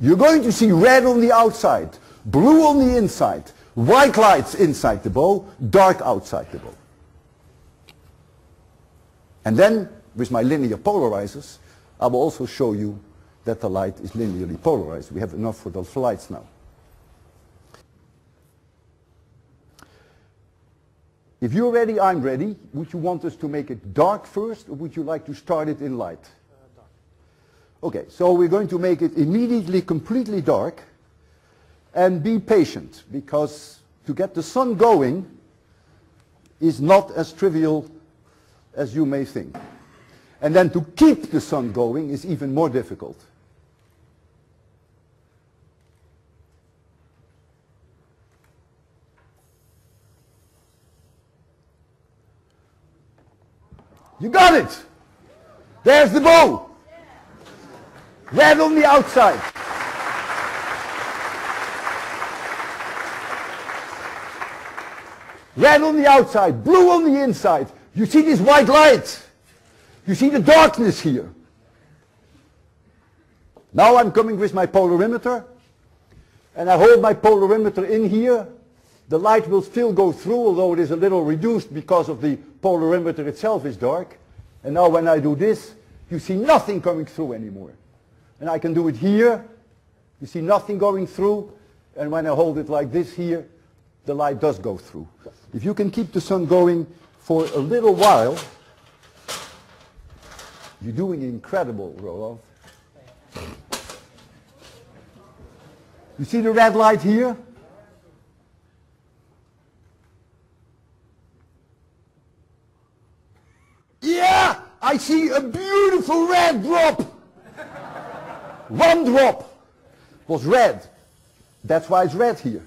You're going to see red on the outside, Blue on the inside, white lights inside the bowl, dark outside the bowl. And then, with my linear polarizers, I will also show you that the light is linearly polarized. We have enough for those lights now. If you're ready, I'm ready. Would you want us to make it dark first, or would you like to start it in light? Uh, okay, so we're going to make it immediately completely dark and be patient because to get the sun going is not as trivial as you may think. And then to keep the sun going is even more difficult. You got it! There's the bow! Red on the outside. red on the outside, blue on the inside. You see this white light. You see the darkness here. Now I'm coming with my polarimeter and I hold my polarimeter in here. The light will still go through, although it is a little reduced because of the polarimeter itself is dark. And now when I do this, you see nothing coming through anymore. And I can do it here. You see nothing going through. And when I hold it like this here, the light does go through. If you can keep the sun going for a little while, you're doing incredible, Roloff. You see the red light here? Yeah, I see a beautiful red drop. One drop was red. That's why it's red here.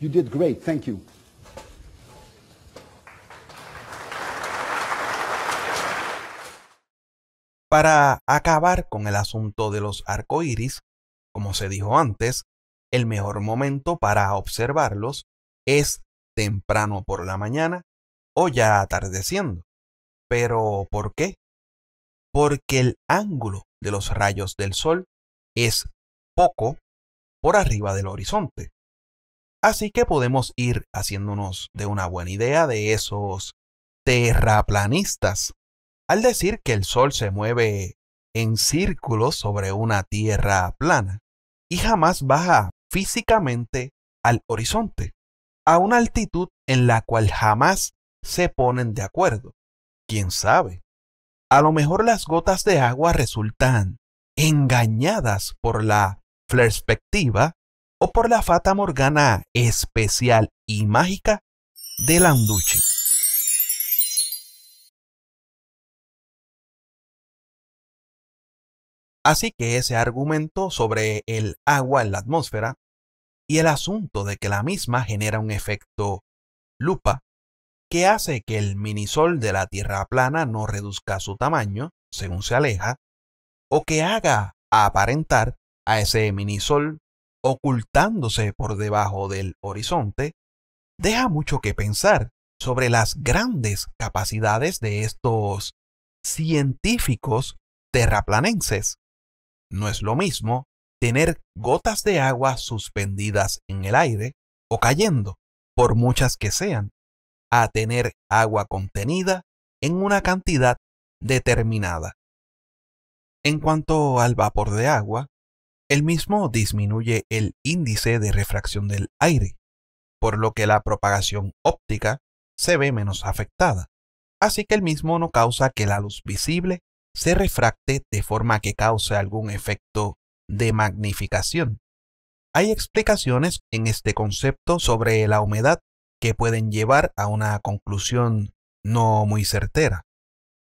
You did great. Thank you. Para acabar con el asunto de los arcoíris, como se dijo antes, el mejor momento para observarlos es temprano por la mañana o ya atardeciendo. Pero ¿por qué? Porque el ángulo de los rayos del sol es poco por arriba del horizonte. Así que podemos ir haciéndonos de una buena idea de esos terraplanistas al decir que el Sol se mueve en círculos sobre una tierra plana y jamás baja físicamente al horizonte, a una altitud en la cual jamás se ponen de acuerdo. ¿Quién sabe? A lo mejor las gotas de agua resultan engañadas por la perspectiva o por la fata morgana especial y mágica de Landucci. Así que ese argumento sobre el agua en la atmósfera y el asunto de que la misma genera un efecto lupa que hace que el minisol de la Tierra plana no reduzca su tamaño según se aleja, o que haga aparentar a ese minisol ocultándose por debajo del horizonte, deja mucho que pensar sobre las grandes capacidades de estos científicos terraplanenses. No es lo mismo tener gotas de agua suspendidas en el aire o cayendo, por muchas que sean, a tener agua contenida en una cantidad determinada. En cuanto al vapor de agua, el mismo disminuye el índice de refracción del aire, por lo que la propagación óptica se ve menos afectada, así que el mismo no causa que la luz visible se refracte de forma que cause algún efecto de magnificación. Hay explicaciones en este concepto sobre la humedad que pueden llevar a una conclusión no muy certera,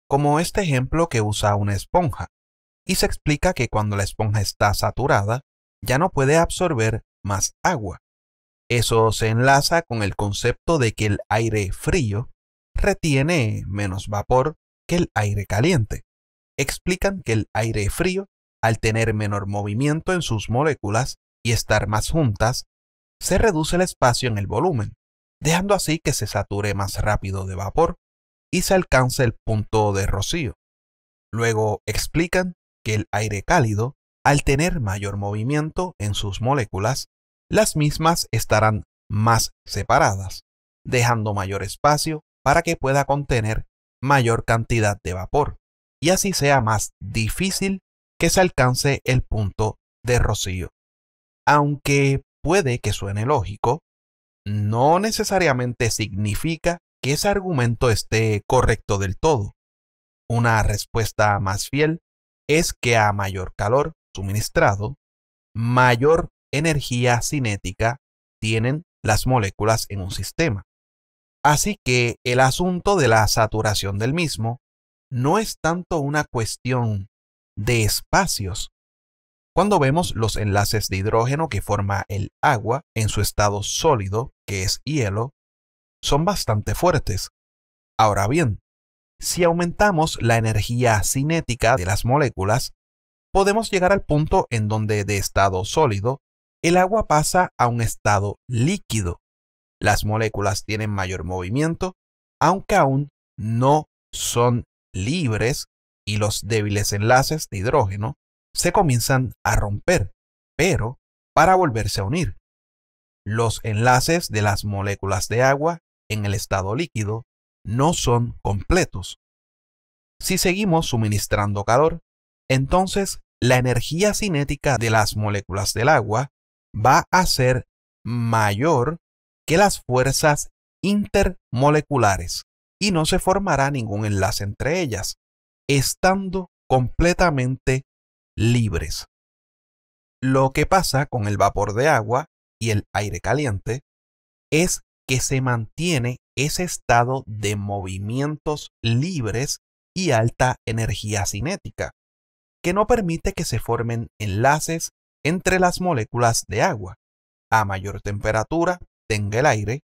como este ejemplo que usa una esponja y se explica que cuando la esponja está saturada, ya no puede absorber más agua. Eso se enlaza con el concepto de que el aire frío retiene menos vapor que el aire caliente. Explican que el aire frío, al tener menor movimiento en sus moléculas y estar más juntas, se reduce el espacio en el volumen, dejando así que se sature más rápido de vapor y se alcance el punto de rocío. Luego explican que el aire cálido, al tener mayor movimiento en sus moléculas, las mismas estarán más separadas, dejando mayor espacio para que pueda contener mayor cantidad de vapor, y así sea más difícil que se alcance el punto de rocío. Aunque puede que suene lógico, no necesariamente significa que ese argumento esté correcto del todo. Una respuesta más fiel es que a mayor calor suministrado, mayor energía cinética tienen las moléculas en un sistema. Así que el asunto de la saturación del mismo no es tanto una cuestión de espacios. Cuando vemos los enlaces de hidrógeno que forma el agua en su estado sólido, que es hielo, son bastante fuertes. Ahora bien, si aumentamos la energía cinética de las moléculas, podemos llegar al punto en donde de estado sólido, el agua pasa a un estado líquido. Las moléculas tienen mayor movimiento, aunque aún no son libres y los débiles enlaces de hidrógeno se comienzan a romper, pero para volverse a unir. Los enlaces de las moléculas de agua en el estado líquido no son completos. Si seguimos suministrando calor, entonces la energía cinética de las moléculas del agua va a ser mayor que las fuerzas intermoleculares y no se formará ningún enlace entre ellas, estando completamente libres. Lo que pasa con el vapor de agua y el aire caliente es que se mantiene ese estado de movimientos libres y alta energía cinética, que no permite que se formen enlaces entre las moléculas de agua. A mayor temperatura tenga el aire,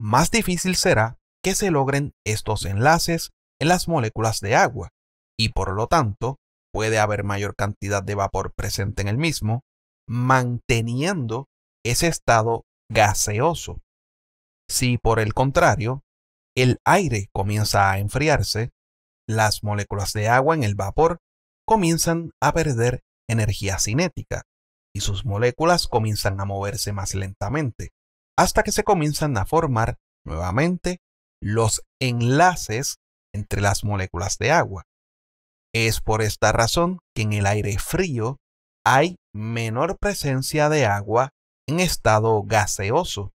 más difícil será que se logren estos enlaces en las moléculas de agua, y por lo tanto puede haber mayor cantidad de vapor presente en el mismo, manteniendo ese estado gaseoso si por el contrario, el aire comienza a enfriarse, las moléculas de agua en el vapor comienzan a perder energía cinética y sus moléculas comienzan a moverse más lentamente, hasta que se comienzan a formar nuevamente los enlaces entre las moléculas de agua. Es por esta razón que en el aire frío hay menor presencia de agua en estado gaseoso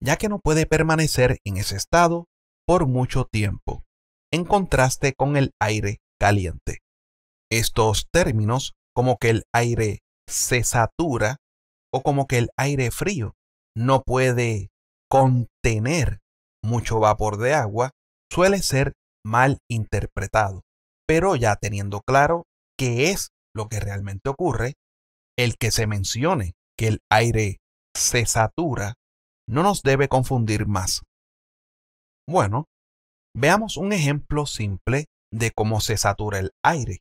ya que no puede permanecer en ese estado por mucho tiempo, en contraste con el aire caliente. Estos términos, como que el aire se satura o como que el aire frío no puede contener mucho vapor de agua, suele ser mal interpretado. Pero ya teniendo claro qué es lo que realmente ocurre, el que se mencione que el aire se satura no nos debe confundir más. Bueno, veamos un ejemplo simple de cómo se satura el aire.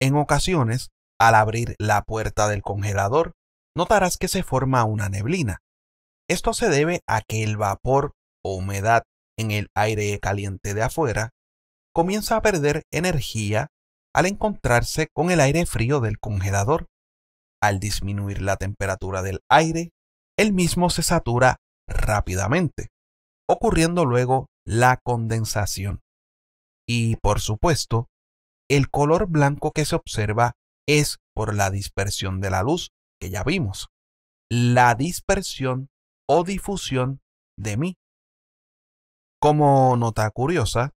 En ocasiones, al abrir la puerta del congelador, notarás que se forma una neblina. Esto se debe a que el vapor o humedad en el aire caliente de afuera comienza a perder energía al encontrarse con el aire frío del congelador. Al disminuir la temperatura del aire, el mismo se satura rápidamente, ocurriendo luego la condensación. Y, por supuesto, el color blanco que se observa es por la dispersión de la luz, que ya vimos. La dispersión o difusión de mí. Como nota curiosa,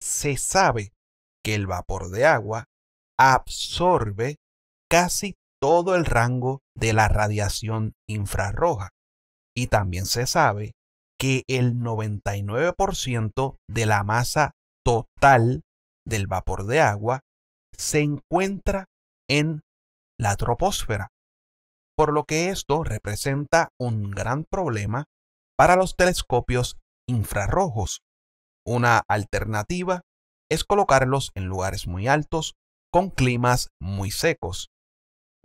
se sabe que el vapor de agua absorbe casi todo el rango de la radiación infrarroja. Y también se sabe que el 99% de la masa total del vapor de agua se encuentra en la troposfera, por lo que esto representa un gran problema para los telescopios infrarrojos. Una alternativa es colocarlos en lugares muy altos con climas muy secos,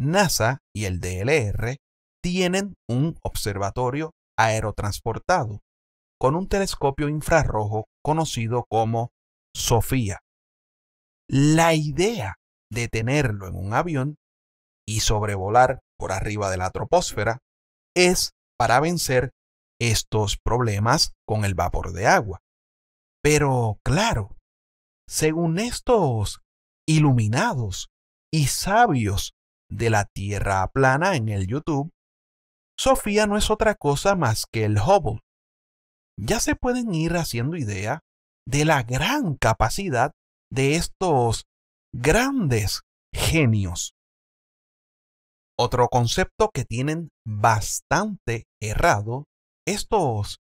NASA y el DLR tienen un observatorio aerotransportado con un telescopio infrarrojo conocido como SOFIA. La idea de tenerlo en un avión y sobrevolar por arriba de la troposfera es para vencer estos problemas con el vapor de agua. Pero claro, según estos iluminados y sabios de la Tierra plana en el YouTube, Sofía no es otra cosa más que el Hubble. Ya se pueden ir haciendo idea de la gran capacidad de estos grandes genios. Otro concepto que tienen bastante errado estos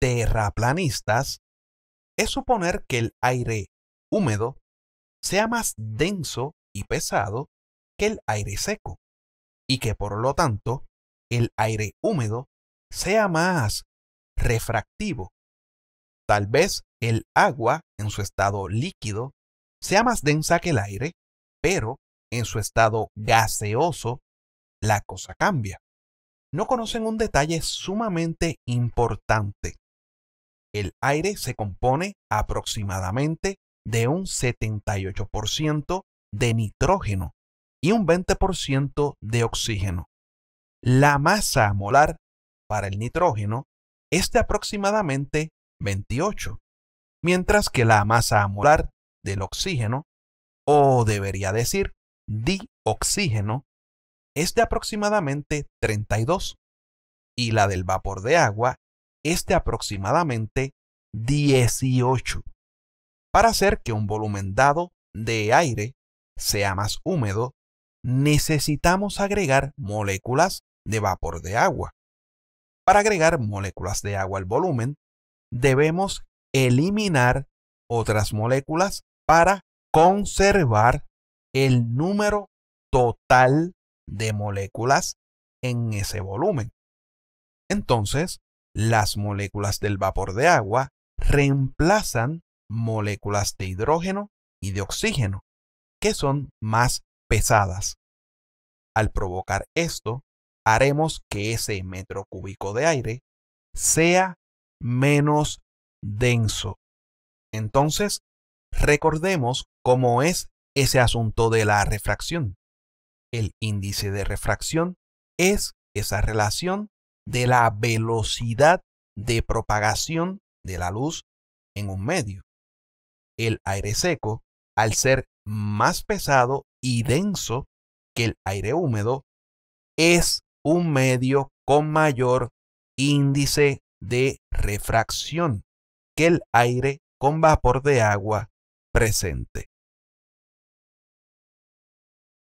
terraplanistas es suponer que el aire húmedo sea más denso y pesado el aire seco y que por lo tanto el aire húmedo sea más refractivo. Tal vez el agua en su estado líquido sea más densa que el aire, pero en su estado gaseoso la cosa cambia. No conocen un detalle sumamente importante. El aire se compone aproximadamente de un 78% de nitrógeno y un 20% de oxígeno. La masa molar para el nitrógeno es de aproximadamente 28, mientras que la masa molar del oxígeno, o debería decir dioxígeno, es de aproximadamente 32 y la del vapor de agua es de aproximadamente 18. Para hacer que un volumen dado de aire sea más húmedo, necesitamos agregar moléculas de vapor de agua. Para agregar moléculas de agua al volumen, debemos eliminar otras moléculas para conservar el número total de moléculas en ese volumen. Entonces, las moléculas del vapor de agua reemplazan moléculas de hidrógeno y de oxígeno, que son más pesadas. Al provocar esto, haremos que ese metro cúbico de aire sea menos denso. Entonces, recordemos cómo es ese asunto de la refracción. El índice de refracción es esa relación de la velocidad de propagación de la luz en un medio. El aire seco, al ser más pesado y denso que el aire húmedo, es un medio con mayor índice de refracción que el aire con vapor de agua presente.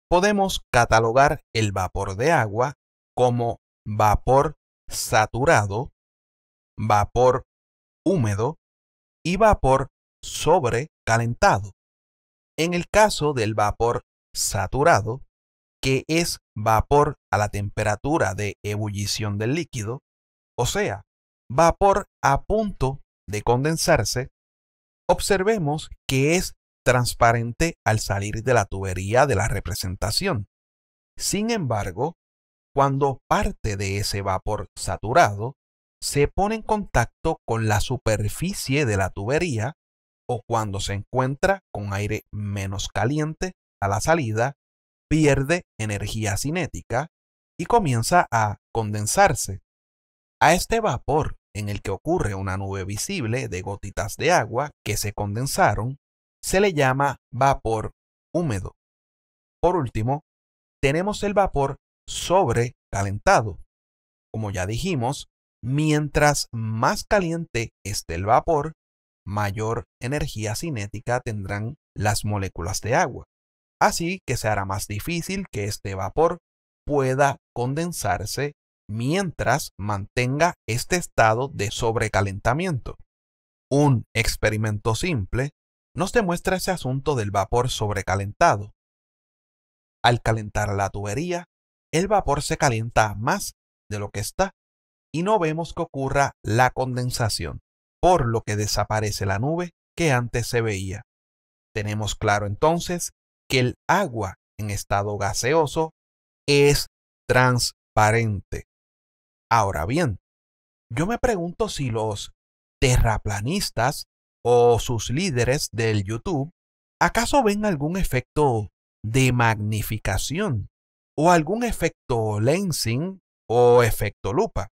Podemos catalogar el vapor de agua como vapor saturado, vapor húmedo y vapor sobrecalentado. En el caso del vapor saturado, que es vapor a la temperatura de ebullición del líquido, o sea, vapor a punto de condensarse, observemos que es transparente al salir de la tubería de la representación. Sin embargo, cuando parte de ese vapor saturado se pone en contacto con la superficie de la tubería o cuando se encuentra con aire menos caliente, a la salida, pierde energía cinética y comienza a condensarse. A este vapor, en el que ocurre una nube visible de gotitas de agua que se condensaron, se le llama vapor húmedo. Por último, tenemos el vapor sobrecalentado. Como ya dijimos, mientras más caliente esté el vapor, mayor energía cinética tendrán las moléculas de agua. Así que se hará más difícil que este vapor pueda condensarse mientras mantenga este estado de sobrecalentamiento. Un experimento simple nos demuestra ese asunto del vapor sobrecalentado. Al calentar la tubería, el vapor se calienta más de lo que está y no vemos que ocurra la condensación, por lo que desaparece la nube que antes se veía. Tenemos claro entonces que el agua en estado gaseoso es transparente. Ahora bien, yo me pregunto si los terraplanistas o sus líderes del YouTube acaso ven algún efecto de magnificación o algún efecto lensing o efecto lupa,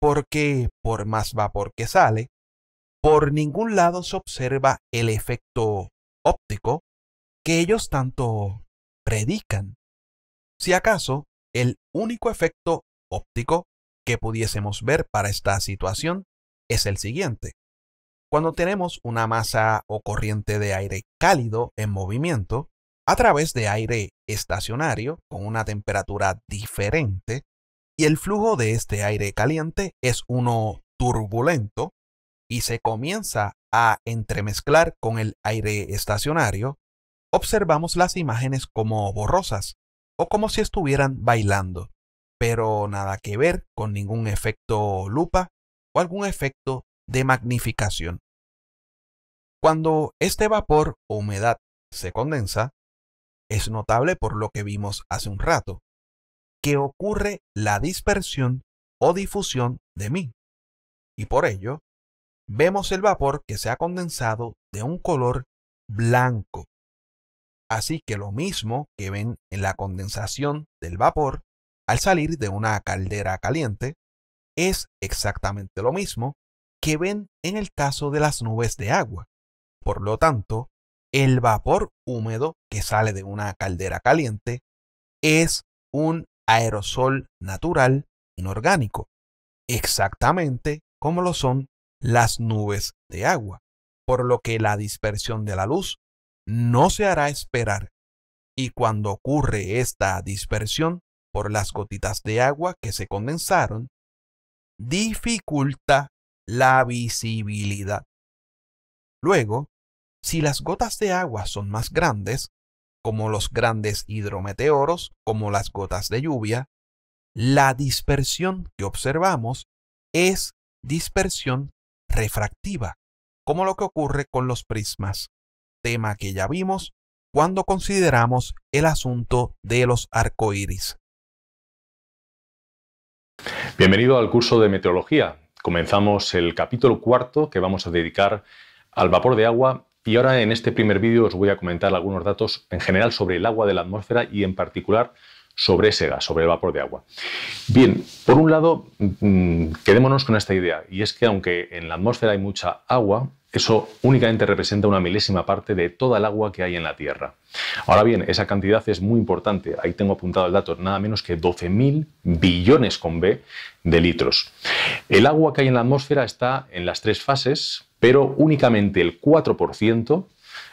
porque por más vapor que sale, por ningún lado se observa el efecto óptico que ellos tanto predican. Si acaso, el único efecto óptico que pudiésemos ver para esta situación es el siguiente. Cuando tenemos una masa o corriente de aire cálido en movimiento, a través de aire estacionario con una temperatura diferente, y el flujo de este aire caliente es uno turbulento y se comienza a entremezclar con el aire estacionario, observamos las imágenes como borrosas o como si estuvieran bailando, pero nada que ver con ningún efecto lupa o algún efecto de magnificación. Cuando este vapor o humedad se condensa, es notable por lo que vimos hace un rato, que ocurre la dispersión o difusión de mí. Y por ello, vemos el vapor que se ha condensado de un color blanco Así que lo mismo que ven en la condensación del vapor al salir de una caldera caliente, es exactamente lo mismo que ven en el caso de las nubes de agua. Por lo tanto, el vapor húmedo que sale de una caldera caliente es un aerosol natural inorgánico, exactamente como lo son las nubes de agua, por lo que la dispersión de la luz no se hará esperar, y cuando ocurre esta dispersión por las gotitas de agua que se condensaron, dificulta la visibilidad. Luego, si las gotas de agua son más grandes, como los grandes hidrometeoros, como las gotas de lluvia, la dispersión que observamos es dispersión refractiva, como lo que ocurre con los prismas tema que ya vimos cuando consideramos el asunto de los arcoíris. Bienvenido al curso de meteorología. Comenzamos el capítulo cuarto que vamos a dedicar al vapor de agua y ahora en este primer vídeo os voy a comentar algunos datos en general sobre el agua de la atmósfera y en particular sobre ese gas, sobre el vapor de agua. Bien, por un lado, mm, quedémonos con esta idea y es que aunque en la atmósfera hay mucha agua, eso únicamente representa una milésima parte de toda el agua que hay en la Tierra. Ahora bien, esa cantidad es muy importante. Ahí tengo apuntado el dato, nada menos que 12.000 billones con B de litros. El agua que hay en la atmósfera está en las tres fases, pero únicamente el 4%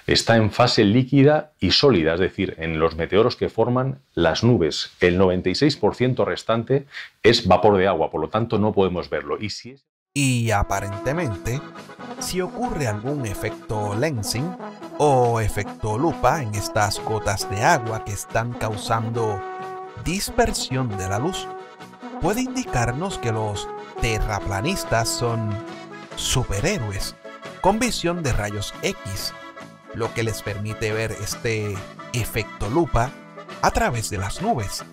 está en fase líquida y sólida, es decir, en los meteoros que forman las nubes. El 96% restante es vapor de agua, por lo tanto no podemos verlo. Y si es y aparentemente, si ocurre algún efecto lensing o efecto lupa en estas gotas de agua que están causando dispersión de la luz, puede indicarnos que los terraplanistas son superhéroes con visión de rayos X, lo que les permite ver este efecto lupa a través de las nubes.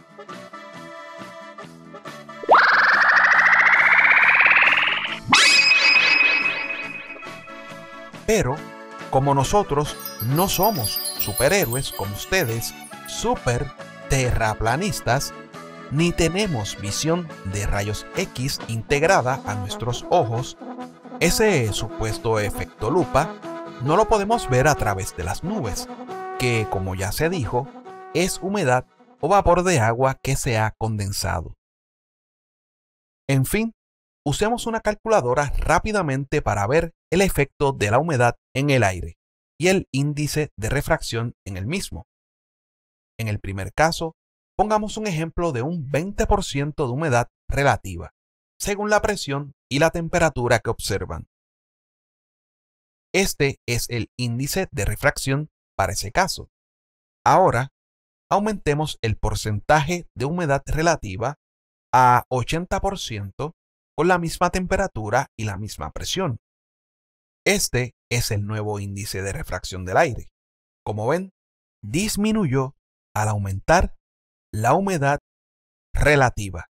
Pero, como nosotros no somos superhéroes como ustedes, super terraplanistas, ni tenemos visión de rayos X integrada a nuestros ojos, ese supuesto efecto lupa no lo podemos ver a través de las nubes, que como ya se dijo, es humedad o vapor de agua que se ha condensado. En fin, Usemos una calculadora rápidamente para ver el efecto de la humedad en el aire y el índice de refracción en el mismo. En el primer caso, pongamos un ejemplo de un 20% de humedad relativa, según la presión y la temperatura que observan. Este es el índice de refracción para ese caso. Ahora, aumentemos el porcentaje de humedad relativa a 80% con la misma temperatura y la misma presión. Este es el nuevo índice de refracción del aire. Como ven, disminuyó al aumentar la humedad relativa.